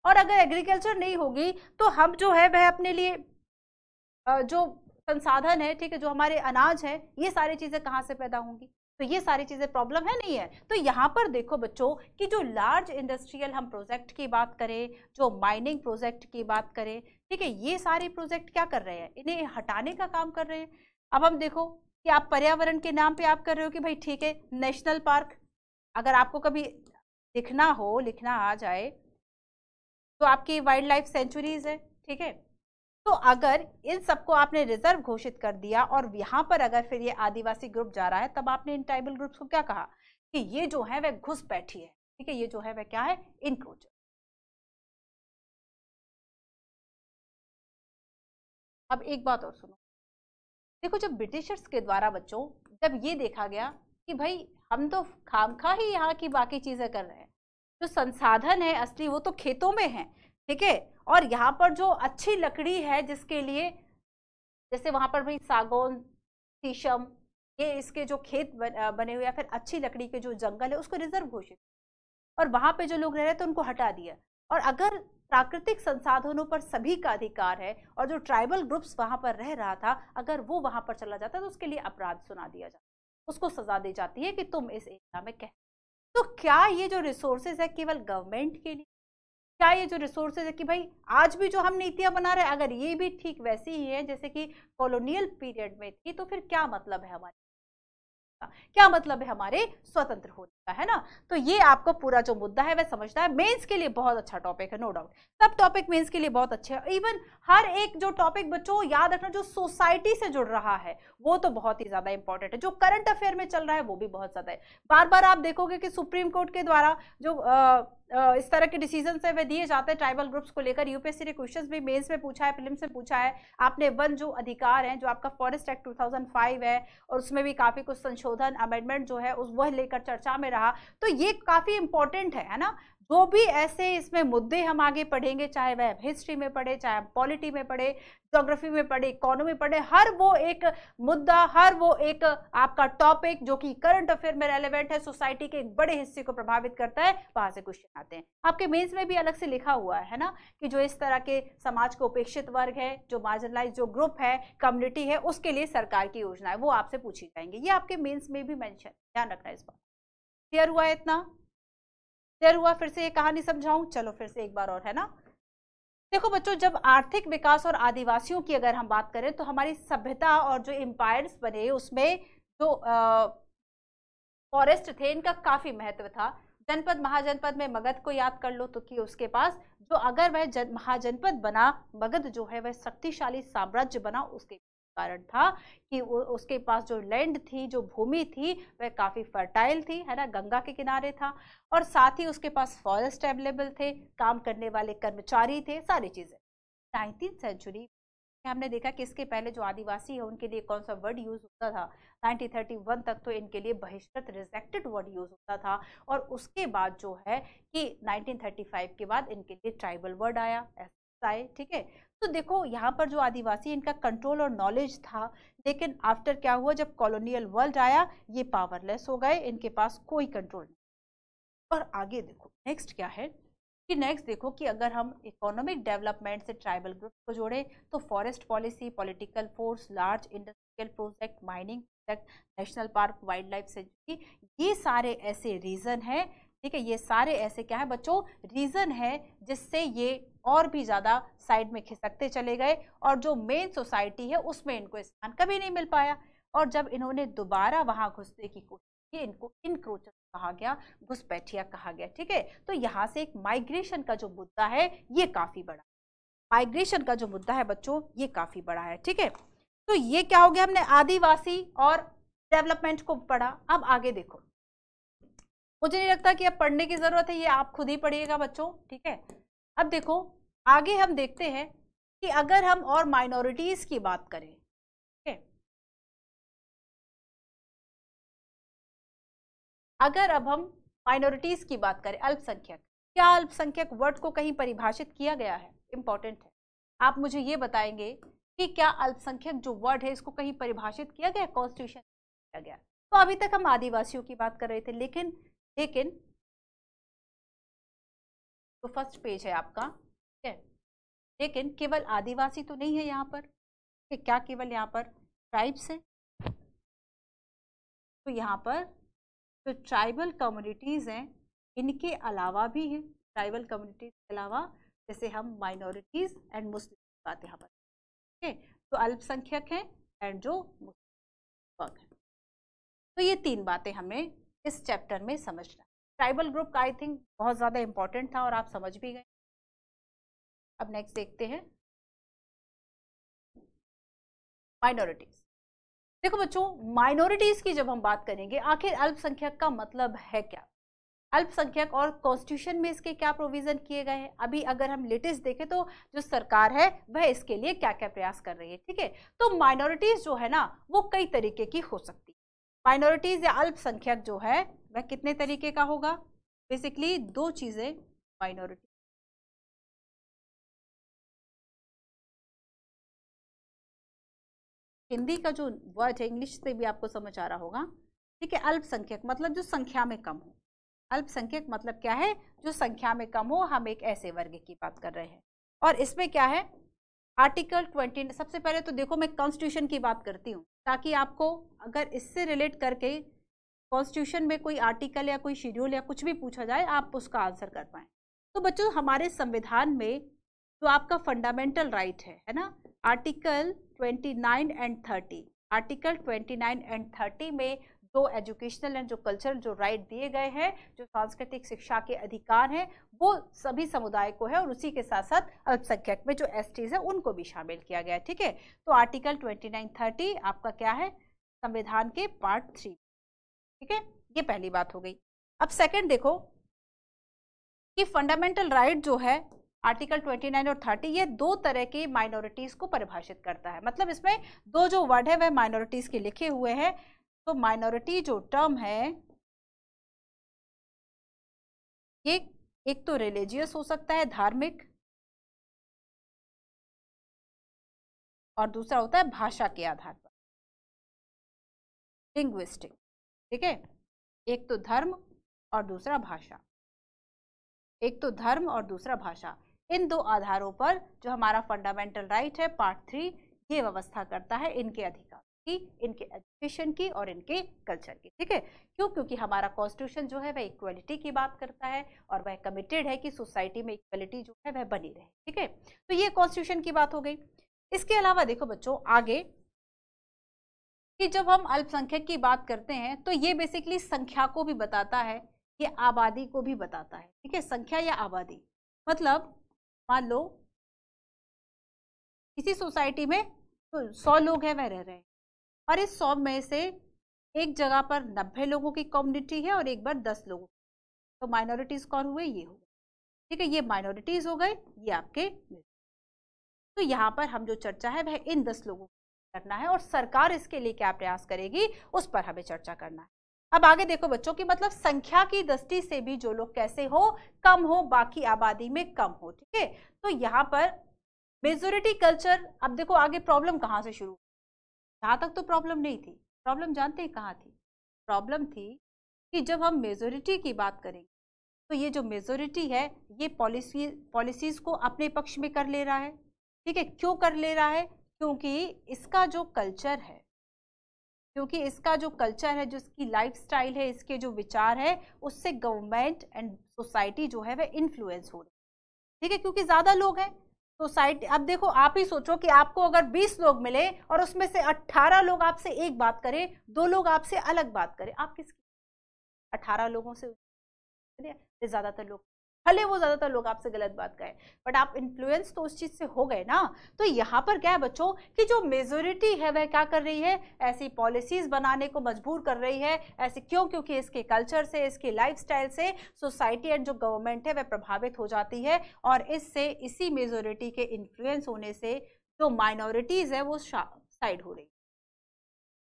और अगर एग्रीकल्चर नहीं होगी तो हम जो है वह अपने लिए जो संसाधन है ठीक है जो हमारे अनाज है ये सारी चीज़ें कहाँ से पैदा होंगी तो ये सारी चीज़ें प्रॉब्लम है नहीं है तो यहाँ पर देखो बच्चों कि जो लार्ज इंडस्ट्रियल हम प्रोजेक्ट की बात करें जो माइनिंग प्रोजेक्ट की बात करें ठीक है ये सारे प्रोजेक्ट क्या कर रहे हैं इन्हें हटाने का काम कर रहे हैं अब हम देखो कि आप पर्यावरण के नाम पे आप कर रहे हो कि भाई ठीक है नेशनल पार्क अगर आपको कभी लिखना हो लिखना आ जाए तो आपकी वाइल्ड लाइफ सेंचुरीज है ठीक है तो अगर इन सबको आपने रिजर्व घोषित कर दिया और यहाँ पर अगर फिर ये आदिवासी ग्रुप जा रहा है तब आपने इन ट्राइबल ग्रुप्स को क्या कहा कि ये जो है वह घुस बैठी है ठीक है ये जो है वह क्या है इनक्रोचर अब एक बात और सुनो देखो जब ब्रिटिशर्स के द्वारा बच्चों जब ये देखा गया कि भाई हम तो खामखा ही यहाँ की बाकी चीज़ें कर रहे हैं जो संसाधन है असली वो तो खेतों में है ठीक है और यहाँ पर जो अच्छी लकड़ी है जिसके लिए जैसे वहाँ पर भाई सागौन शीशम ये इसके जो खेत बने हुए या फिर अच्छी लकड़ी के जो जंगल है उसको रिजर्व घोषित और वहाँ पे जो लोग रह रहे थे तो उनको हटा दिया और अगर प्राकृतिक संसाधनों पर सभी का अधिकार है और जो ट्राइबल ग्रुप्स वहाँ पर रह रहा था अगर वो वहाँ पर चला जाता तो उसके लिए अपराध सुना दिया जाता उसको सजा दी जाती है कि तुम इस एरिया में कह तो क्या ये जो रिसोर्सेज है केवल गवर्नमेंट के लिए क्या ये जो रिसोर्सेज है कि भाई आज भी जो हम नीतियाँ बना रहे हैं अगर ये भी ठीक वैसी ही है जैसे कि कॉलोनियल पीरियड में थी तो फिर क्या मतलब है हमारे क्या मतलब है हमारे स्वतंत्र होने सकता है ना तो ये आपको पूरा जो मुद्दा है वह समझता है मेंस के लिए बहुत अच्छा टॉपिक है नो डाउट सब टॉपिक मेंस के लिए बहुत अच्छे है इवन हर एक जो टॉपिक बच्चों याद रखना जो सोसाइटी से जुड़ रहा है वो तो बहुत ही ज़्यादा इंपॉर्टेंट है जो करंट अफेयर में चल रहा है वो भी बहुत ज़्यादा है बार बार आप देखोगे कि सुप्रीम कोर्ट के द्वारा जो आ, Uh, इस तरह के डिसीजन है वे दिए जाते हैं ट्राइबल ग्रुप्स को लेकर यूपीएससी ने क्वेश्चंस भी मेंस में पूछा है फिल्म से पूछा है आपने वन जो अधिकार है जो आपका फॉरेस्ट एक्ट 2005 है और उसमें भी काफ़ी कुछ संशोधन अमेंडमेंट जो है उस वह लेकर चर्चा में रहा रहा तो ये काफ़ी इंपॉर्टेंट है है ना जो भी ऐसे इसमें मुद्दे हम आगे पढ़ेंगे चाहे वह हिस्ट्री में पढ़े चाहे पॉलिटी में पढ़े जोग्राफी में पढ़े इकोनॉमी में पढ़े हर वो एक मुद्दा हर वो एक आपका टॉपिक जो कि करंट अफेयर में रेलिवेंट है सोसाइटी के एक बड़े हिस्से को प्रभावित करता है वहाँ से क्वेश्चन आते हैं आपके मेन्स में भी अलग से लिखा हुआ है ना कि जो इस तरह के समाज को उपेक्षित वर्ग है जो मार्जिनलाइज जो ग्रुप है कम्युनिटी है उसके लिए सरकार की योजना वो आपसे पूछी जाएंगी ये आपके मेन्स में भी मैंशन ध्यान रखना इस बात क्लियर हुआ इतना क्लियर हुआ फिर से ये कहानी समझाऊं चलो फिर से एक बार और है ना देखो बच्चों जब आर्थिक विकास और आदिवासियों की अगर हम बात करें तो हमारी सभ्यता और जो एम्पायर्स बने उसमें जो फॉरेस्ट थे इनका काफ़ी महत्व था जनपद महाजनपद में मगध को याद कर लो तो कि उसके पास जो अगर वह महाजनपद बना मगध जो है वह शक्तिशाली साम्राज्य बना उसके कारण था कि उसके पास जो लैंड थी जो भूमि थी वह काफ़ी फर्टाइल थी है ना गंगा के किनारे था और साथ ही उसके पास फॉरेस्ट अवेलेबल थे काम करने वाले कर्मचारी थे सारी चीज़ें नाइनटीन सेंचुरी हमने देखा कि इसके पहले जो आदिवासी है उनके लिए कौन सा वर्ड यूज़ होता था 1931 तक तो इनके लिए बहिष्कृत रिजेक्टेड वर्ड यूज़ होता था और उसके बाद जो है कि 1935 के बाद इनके लिए ट्राइबल वर्ड आया एस आए ठीक है तो देखो यहाँ पर जो आदिवासी इनका कंट्रोल और नॉलेज था लेकिन आफ्टर क्या हुआ जब कॉलोनियल वर्ल्ड आया ये पावरलेस हो गए इनके पास कोई कंट्रोल नहीं और आगे देखो नेक्स्ट क्या है कि नेक्स्ट देखो कि अगर हम इकोनॉमिक डेवलपमेंट से ट्राइबल ग्रुप को जोड़ें तो forest policy political force large industrial project mining project national park wildlife sanctuary ये सारे ऐसे रीज़न हैं ठीक है ये सारे ऐसे क्या है बच्चों रीज़न है जिससे ये और भी ज़्यादा साइड में खिसकते चले गए और जो मेन सोसाइटी है उसमें इनको स्थान कभी नहीं मिल पाया और जब इन्होंने दोबारा वहां घुसने की कोशिश की इनको इनक्रोचर कहा गया घुसपैठिया कहा गया ठीक है तो यहाँ से एक माइग्रेशन का जो मुद्दा है ये काफ़ी बड़ा माइग्रेशन का जो मुद्दा है बच्चों ये काफ़ी बड़ा है ठीक है तो ये क्या हो गया हमने आदिवासी और डेवलपमेंट को पढ़ा अब आगे देखो मुझे नहीं लगता कि अब पढ़ने की ज़रूरत है ये आप खुद ही पढ़िएगा बच्चों ठीक है अब देखो आगे हम देखते हैं कि अगर हम और माइनॉरिटीज़ की बात करें अगर अब हम माइनॉरिटीज़ की बात करें अल्पसंख्यक क्या अल्पसंख्यक वर्ड को कहीं परिभाषित किया गया है इंपॉर्टेंट है आप मुझे ये बताएंगे कि क्या अल्पसंख्यक जो वर्ड है इसको कहीं परिभाषित किया गया कॉन्स्टिट्यूशन किया गया तो अभी तक हम आदिवासियों की बात कर रहे थे लेकिन लेकिन तो फर्स्ट पेज है आपका ठीक है लेकिन केवल आदिवासी तो नहीं है यहाँ पर कि क्या केवल यहाँ पर ट्राइब्स हैं तो यहाँ पर जो तो ट्राइबल कम्युनिटीज़ हैं इनके अलावा भी हैं ट्राइबल कम्युनिटीज़ के अलावा जैसे हम माइनॉरिटीज़ एंड मुस्लिम की बात यहाँ पर ठीक है तो अल्पसंख्यक हैं एंड जो मुस्लिम तो ये तीन बातें हमें इस चैप्टर में समझना ट्राइबल ग्रुप का आई थिंक बहुत ज़्यादा इम्पॉर्टेंट था और आप समझ भी गए अब नेक्स्ट देखते हैं माइनॉरिटीज़ देखो बच्चों माइनॉरिटीज़ की जब हम बात करेंगे आखिर अल्पसंख्यक का मतलब है क्या अल्पसंख्यक और कॉन्स्टिट्यूशन में इसके क्या प्रोविज़न किए गए हैं अभी अगर हम लेटेस्ट देखें तो जो सरकार है वह इसके लिए क्या क्या प्रयास कर रही है ठीक है तो माइनॉरिटीज़ जो है ना वो कई तरीके की हो सकती है माइनॉरिटीज़ या अल्पसंख्यक जो है वह कितने तरीके का होगा बेसिकली दो चीज़ें माइनॉरिटी हिंदी का जो वर्ड है इंग्लिश से भी आपको समझ आ रहा होगा ठीक है अल्पसंख्यक मतलब जो संख्या में कम हो अल्पसंख्यक मतलब क्या है जो संख्या में कम हो हम एक ऐसे वर्ग की बात कर रहे हैं और इसमें क्या है आर्टिकल ट्वेंटी सबसे पहले तो देखो मैं कॉन्स्टिट्यूशन की बात करती हूँ ताकि आपको अगर इससे रिलेट करके कॉन्स्टिट्यूशन में कोई आर्टिकल या कोई शेड्यूल या कुछ भी पूछा जाए आप उसका आंसर कर पाएँ तो बच्चों हमारे संविधान में जो आपका फंडामेंटल राइट है है ना आर्टिकल 29 एंड 30 आर्टिकल 29 एंड 30 में जो एजुकेशनल एंड जो कल्चरल जो राइट दिए गए हैं जो सांस्कृतिक शिक्षा के अधिकार हैं वो सभी समुदाय को है और उसी के साथ साथ अल्पसंख्यक में जो एस है उनको भी शामिल किया गया है ठीक है तो आर्टिकल ट्वेंटी नाइन थर्टी आपका क्या है संविधान के पार्ट थ्री ठीक है ये पहली बात हो गई अब सेकेंड देखो कि फंडामेंटल राइट जो है आर्टिकल 29 और 30 ये दो तरह की माइनॉरिटीज़ को परिभाषित करता है मतलब इसमें दो जो वर्ड है वह माइनॉरिटीज़ के लिखे हुए हैं तो माइनॉरिटी जो टर्म है ये एक तो रिलीजियस हो सकता है धार्मिक और दूसरा होता है भाषा के आधार पर लिंग्विस्टिक ठीक है एक तो धर्म और दूसरा भाषा एक तो धर्म और दूसरा भाषा इन दो आधारों पर जो हमारा फंडामेंटल राइट है पार्ट थ्री ये व्यवस्था करता है इनके अधिकार की इनके एजुकेशन की और इनके कल्चर की ठीक है क्यों क्योंकि हमारा कॉन्स्टिट्यूशन जो है वह इक्वलिटी की बात करता है और वह कमिटेड है कि सोसाइटी में इक्वलिटी जो है वह बनी रहे ठीक है तो ये कॉन्स्टिट्यूशन की बात हो गई इसके अलावा देखो बच्चों आगे कि जब हम अल्पसंख्यक की बात करते हैं तो ये बेसिकली संख्या को भी बताता है ये आबादी को भी बताता है ठीक है संख्या या आबादी मतलब मान लो किसी सोसाइटी में तो सौ लोग हैं वह रह रहे हैं और इस सौ में से एक जगह पर नब्बे लोगों की कम्युनिटी है और एक बार दस लोगों तो माइनॉरिटीज कौन हुए ये हुए ठीक है ये माइनॉरिटीज हो गए ये आपके तो यहाँ पर हम जो चर्चा है वह इन दस लोगों को करना है और सरकार इसके लिए क्या प्रयास करेगी उस पर हमें चर्चा करना है अब आगे देखो बच्चों की मतलब संख्या की दृष्टि से भी जो लोग कैसे हो कम हो बाकी आबादी में कम हो ठीक है तो यहाँ पर मेजोरिटी कल्चर अब देखो आगे प्रॉब्लम कहाँ से शुरू जहाँ तक तो प्रॉब्लम नहीं थी प्रॉब्लम जानते हैं कहाँ थी प्रॉब्लम थी कि जब हम मेजोरिटी की बात करेंगे तो ये जो मेजोरिटी है ये पॉलिसी पॉलिसीज़ को अपने पक्ष में कर ले रहा है ठीक है क्यों कर ले रहा है क्योंकि इसका जो कल्चर है क्योंकि इसका जो कल्चर है जो इसकी स्टाइल है इसके जो विचार है उससे गवर्नमेंट एंड सोसाइटी जो है वह इन्फ्लुएंस हो रही है ठीक है क्योंकि ज़्यादा लोग हैं सोसाइटी अब देखो आप ही सोचो कि आपको अगर 20 लोग मिले और उसमें से 18 लोग आपसे एक बात करें दो लोग आपसे अलग बात करें आप किसकी 18 लोगों से ज़्यादातर लोग भले वो ज़्यादातर लोग आपसे गलत बात करें बट आप इन्फ्लुएंस तो उस चीज़ से हो गए ना तो यहाँ पर क्या है बच्चों कि जो मेजोरिटी है वह क्या कर रही है ऐसी पॉलिसीज़ बनाने को मजबूर कर रही है ऐसे क्यों क्योंकि इसके कल्चर से इसके लाइफ से सोसाइटी एंड जो गवर्नमेंट है वह प्रभावित हो जाती है और इससे इसी मेजोरिटी के इन्फ्लुएंस होने से जो माइनॉरिटीज़ है वो साइड हो रही है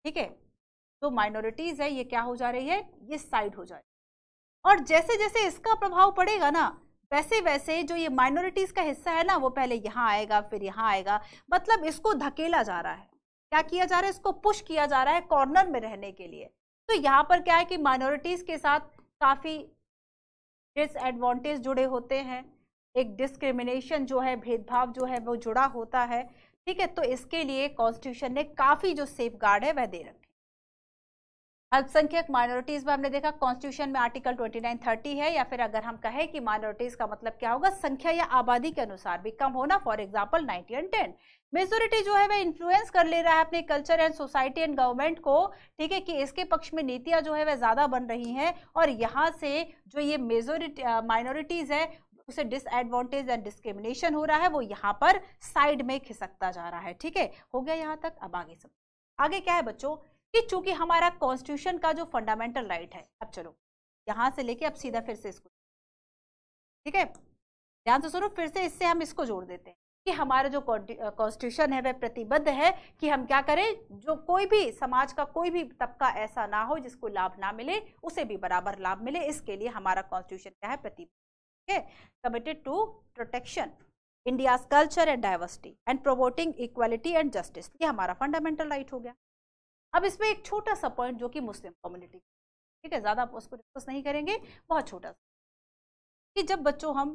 ठीक है तो माइनॉरिटीज़ है ये क्या हो जा रही है ये साइड हो जा रही है और जैसे जैसे इसका प्रभाव पड़ेगा ना वैसे वैसे जो ये माइनॉरिटीज का हिस्सा है ना वो पहले यहाँ आएगा फिर यहाँ आएगा मतलब इसको धकेला जा रहा है क्या किया जा रहा है इसको पुश किया जा रहा है कॉर्नर में रहने के लिए तो यहाँ पर क्या है कि माइनॉरिटीज के साथ काफ़ी डिसएडवांटेज जुड़े होते हैं एक डिस्क्रिमिनेशन जो है भेदभाव जो है वो जुड़ा होता है ठीक है तो इसके लिए कॉन्स्टिट्यूशन ने काफ़ी जो सेफ गार्ड है वह दे रखा अल्पसंख्यक माइनॉरिटीज में हमने देखा कॉन्स्टिट्यूशन में आर्टिकल 29 30 है या फिर अगर हम कहें कि माइनॉरिटीज का मतलब क्या होगा संख्या या आबादी के अनुसार भी कम होना फॉर एग्जाम्पल 90 एंड 10 मेजोरिटी जो है वह इन्फ्लुएंस कर ले रहा है अपने culture and society and government को ठीक है कि इसके पक्ष में नीतियाँ जो है वह ज़्यादा बन रही हैं और यहाँ से जो ये मेजोरिटी माइनॉरिटीज़ है उसे डिसएडवांटेज एंड डिस्क्रिमिनेशन हो रहा है वो यहाँ पर साइड में खिसकता जा रहा है ठीक है हो गया यहाँ तक अब आगे सब आगे क्या है बच्चों कि चूंकि हमारा कॉन्स्टिट्यूशन का जो फंडामेंटल राइट है अब चलो यहाँ से लेके अब सीधा फिर से इसको ठीक है ध्यान से सुनो फिर से इससे हम इसको जोड़ देते हैं कि हमारा जो कॉन्स्टिट्यूशन है वह प्रतिबद्ध है कि हम क्या करें जो कोई भी समाज का कोई भी तबका ऐसा ना हो जिसको लाभ ना मिले उसे भी बराबर लाभ मिले इसके लिए हमारा कॉन्स्टिट्यूशन क्या है प्रतिबद्ध ठीक है committed to protection India culture and diversity and promoting equality and justice ये हमारा फंडामेंटल राइट हो गया अब इसमें एक छोटा सा पॉइंट जो कि मुस्लिम कम्युनिटी ठीक है ज़्यादा आप उसको डिस्कस नहीं करेंगे बहुत छोटा सा कि जब बच्चों हम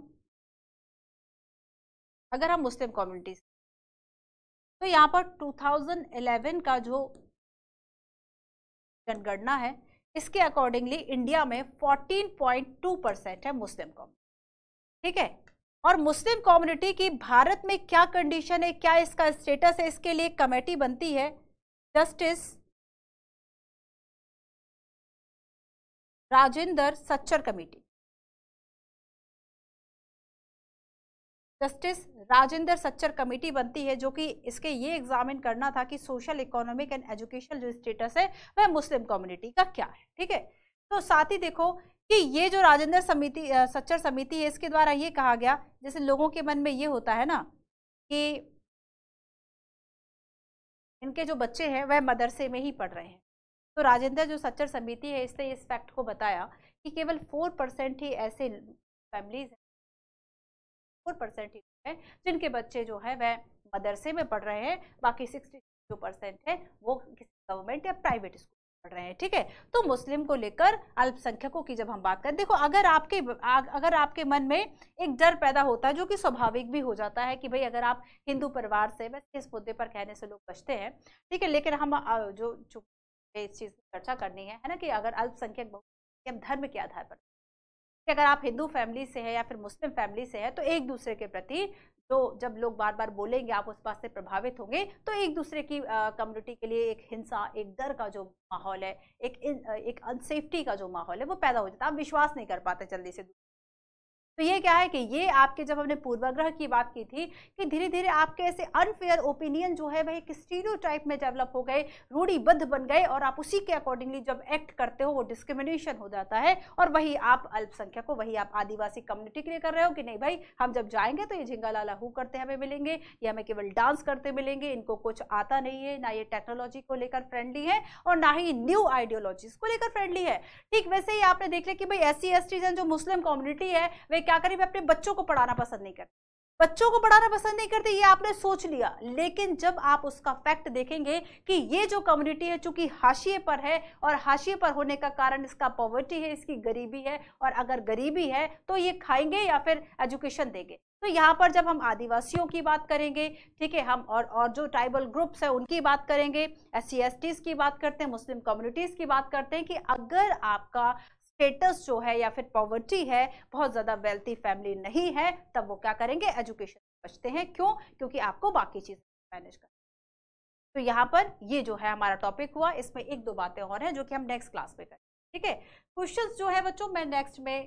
अगर हम मुस्लिम कम्युनिटी तो यहाँ पर 2011 का जो जनगणना है इसके अकॉर्डिंगली इंडिया में 14.2 परसेंट है मुस्लिम कम्युनिटी ठीक है और मुस्लिम कम्युनिटी की भारत में क्या कंडीशन है क्या इसका स्टेटस है इसके लिए कमेटी बनती है justice Rajendra Sachar committee justice Rajendra Sachar committee बनती है जो कि इसके ये एग्जामिन करना था कि सोशल इकोनॉमिक एंड एजुकेशनल जो स्टेटस है वह मुस्लिम कम्युनिटी का क्या है ठीक है तो साथ ही देखो कि ये जो राजेंद्र समिति सच्चर समिति है इसके द्वारा ये कहा गया जैसे लोगों के मन में ये होता है ना कि इनके जो बच्चे हैं वह मदरसे में ही पढ़ रहे हैं तो राजेंद्र जो सच्चर समिति है इसने इस फैक्ट को बताया कि केवल फोर परसेंट ही ऐसे फैमिलीज हैं फोर परसेंट ही है जिनके बच्चे जो है वह मदरसे में पढ़ रहे हैं बाकी सिक्सटी जो परसेंट है वो किसी गवर्नमेंट या प्राइवेट स्कूल पढ़ रहे हैं ठीक है तो मुस्लिम को लेकर अल्पसंख्यकों की जब हम बात करें देखो अगर आपके अगर आपके मन में एक डर पैदा होता है जो कि स्वाभाविक भी हो जाता है कि भाई अगर आप हिंदू परिवार से वैसे इस मुद्दे पर कहने से लोग बचते हैं ठीक है लेकिन हम जो इस चीज़ की चर्चा करनी है है ना कि अगर अल्पसंख्यक हम धर्म के आधार पर कि अगर आप हिंदू फैमिली से हैं या फिर मुस्लिम फैमिली से हैं तो एक दूसरे के प्रति जो जब लोग बार बार बोलेंगे आप उस बात से प्रभावित होंगे तो एक दूसरे की कम्युनिटी के लिए एक हिंसा एक डर का जो माहौल है एक एक अनसेफ्टी का जो माहौल है वो पैदा हो जाता है आप विश्वास नहीं कर पाते जल्दी से तो ये क्या है कि ये आपके जब हमने पूर्वाग्रह की बात की थी कि धीरे धीरे आपके ऐसे अनफेयर ओपिनियन जो है वह एक स्टीरियो टाइप में डेवलप हो गए रूढ़ीबद्ध बन गए और आप उसी के अकॉर्डिंगली जब एक्ट करते हो वो डिस्क्रिमिनेशन हो जाता है और वही आप अल्पसंख्यक को वही आप आदिवासी कम्युनिटी के लिए कर रहे हो कि नहीं भाई हम जब जाएंगे तो ये झिंगा लाला हु करते हमें मिलेंगे ये हमें केवल डांस करते मिलेंगे इनको कुछ आता नहीं है ना ये टेक्नोलॉजी को लेकर फ्रेंडली है और ना ही न्यू आइडियोलॉजीज को लेकर फ्रेंडली है ठीक वैसे ही आपने देख लिया कि भाई एस सी एस जो मुस्लिम कम्युनिटी है वे क्या करें अपने बच्चों को पढ़ाना पसंद नहीं करते बच्चों को पढ़ाना पसंद नहीं करते ये आपने सोच लिया लेकिन जब आप उसका फैक्ट देखेंगे कि ये जो कम्युनिटी है चूंकि हाशिए पर है और हाशिए पर होने का कारण इसका पॉवर्टी है इसकी गरीबी है और अगर गरीबी है तो ये खाएंगे या फिर एजुकेशन देंगे तो यहाँ पर जब हम आदिवासियों की बात करेंगे ठीक है हम और और जो ट्राइबल ग्रुप्स है उनकी बात करेंगे एस सी की बात करते हैं मुस्लिम कम्युनिटीज़ की बात करते हैं कि अगर आपका स्टेटस जो है या फिर पॉवर्टी है बहुत ज़्यादा वेल्थी फैमिली नहीं है तब वो क्या करेंगे एजुकेशन बचते हैं क्यों क्योंकि आपको बाकी चीज़ मैनेज कर तो यहाँ पर ये जो है हमारा टॉपिक हुआ इसमें एक दो बातें और हैं जो कि हम नेक्स्ट क्लास में करें ठीक है क्वेश्चंस जो है बच्चों मैं नेक्स्ट में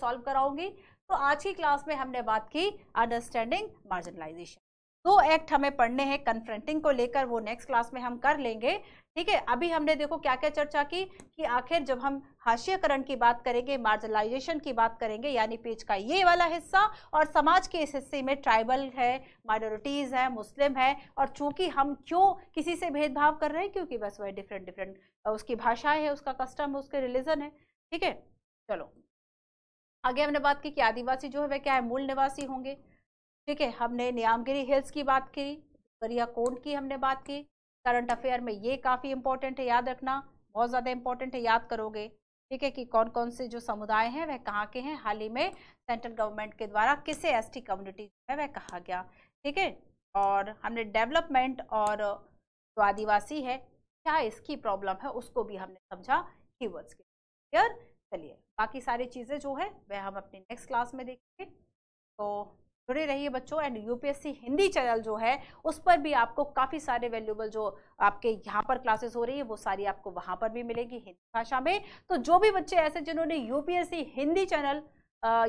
सॉल्व कराऊंगी तो आज की क्लास में हमने बात की अंडरस्टैंडिंग मार्जिनलाइजेशन दो एक्ट हमें पढ़ने हैं कन्फ्रंटिंग को लेकर वो नेक्स्ट क्लास में हम कर लेंगे ठीक है अभी हमने देखो क्या क्या चर्चा की कि आखिर जब हम हाशियाकरण की बात करेंगे मार्जलाइजेशन की बात करेंगे यानी पेज का ये वाला हिस्सा और समाज के इस हिस्से में ट्राइबल है माइनॉरिटीज़ है मुस्लिम है और चूंकि हम क्यों किसी से भेदभाव कर रहे हैं क्योंकि बस वह डिफरेंट डिफरेंट उसकी भाषाएं है उसका कस्टम है उसके रिलीजन है ठीक है चलो आगे हमने बात की कि आदिवासी जो है वह क्या है मूल निवासी होंगे ठीक है हमने नियामगिरी हिल्स की बात की गरियाकोंड की हमने बात की करंट अफेयर में ये काफ़ी इंपॉर्टेंट है याद रखना बहुत ज़्यादा इंपॉर्टेंट है याद करोगे ठीक है कि कौन कौन से जो समुदाय हैं वह कहाँ के हैं हाल ही में सेंट्रल गवर्नमेंट के द्वारा किसे एसटी कम्युनिटी है वह कहा गया ठीक है और हमने डेवलपमेंट और जो आदिवासी है क्या इसकी प्रॉब्लम है उसको भी हमने समझा वर्ड्स के क्लियर चलिए बाकी सारी चीज़ें जो है वह हम अपनी नेक्स्ट क्लास में देखेंगे तो जुड़े रहिए बच्चों एंड यूपीएससी हिंदी चैनल जो है उस पर भी आपको काफ़ी सारे वैल्यूबल जो आपके यहाँ पर क्लासेस हो रही है वो सारी आपको वहाँ पर भी मिलेगी हिंदी भाषा में तो जो भी बच्चे ऐसे जिन्होंने यूपीएससी हिंदी चैनल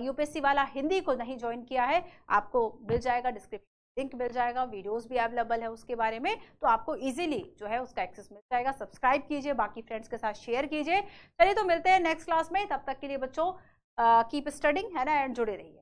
यूपीएससी वाला हिंदी को नहीं ज्वाइन किया है आपको मिल जाएगा डिस्क्रिप्शन लिंक मिल जाएगा वीडियोस भी अवेलेबल है उसके बारे में तो आपको इजीली जो है उसका एक्सेस मिल जाएगा सब्सक्राइब कीजिए बाकी फ्रेंड्स के साथ शेयर कीजिए चलिए तो मिलते हैं नेक्स्ट क्लास में तब तक के लिए बच्चों कीप स्टडिंग है ना एंड जुड़े रहिए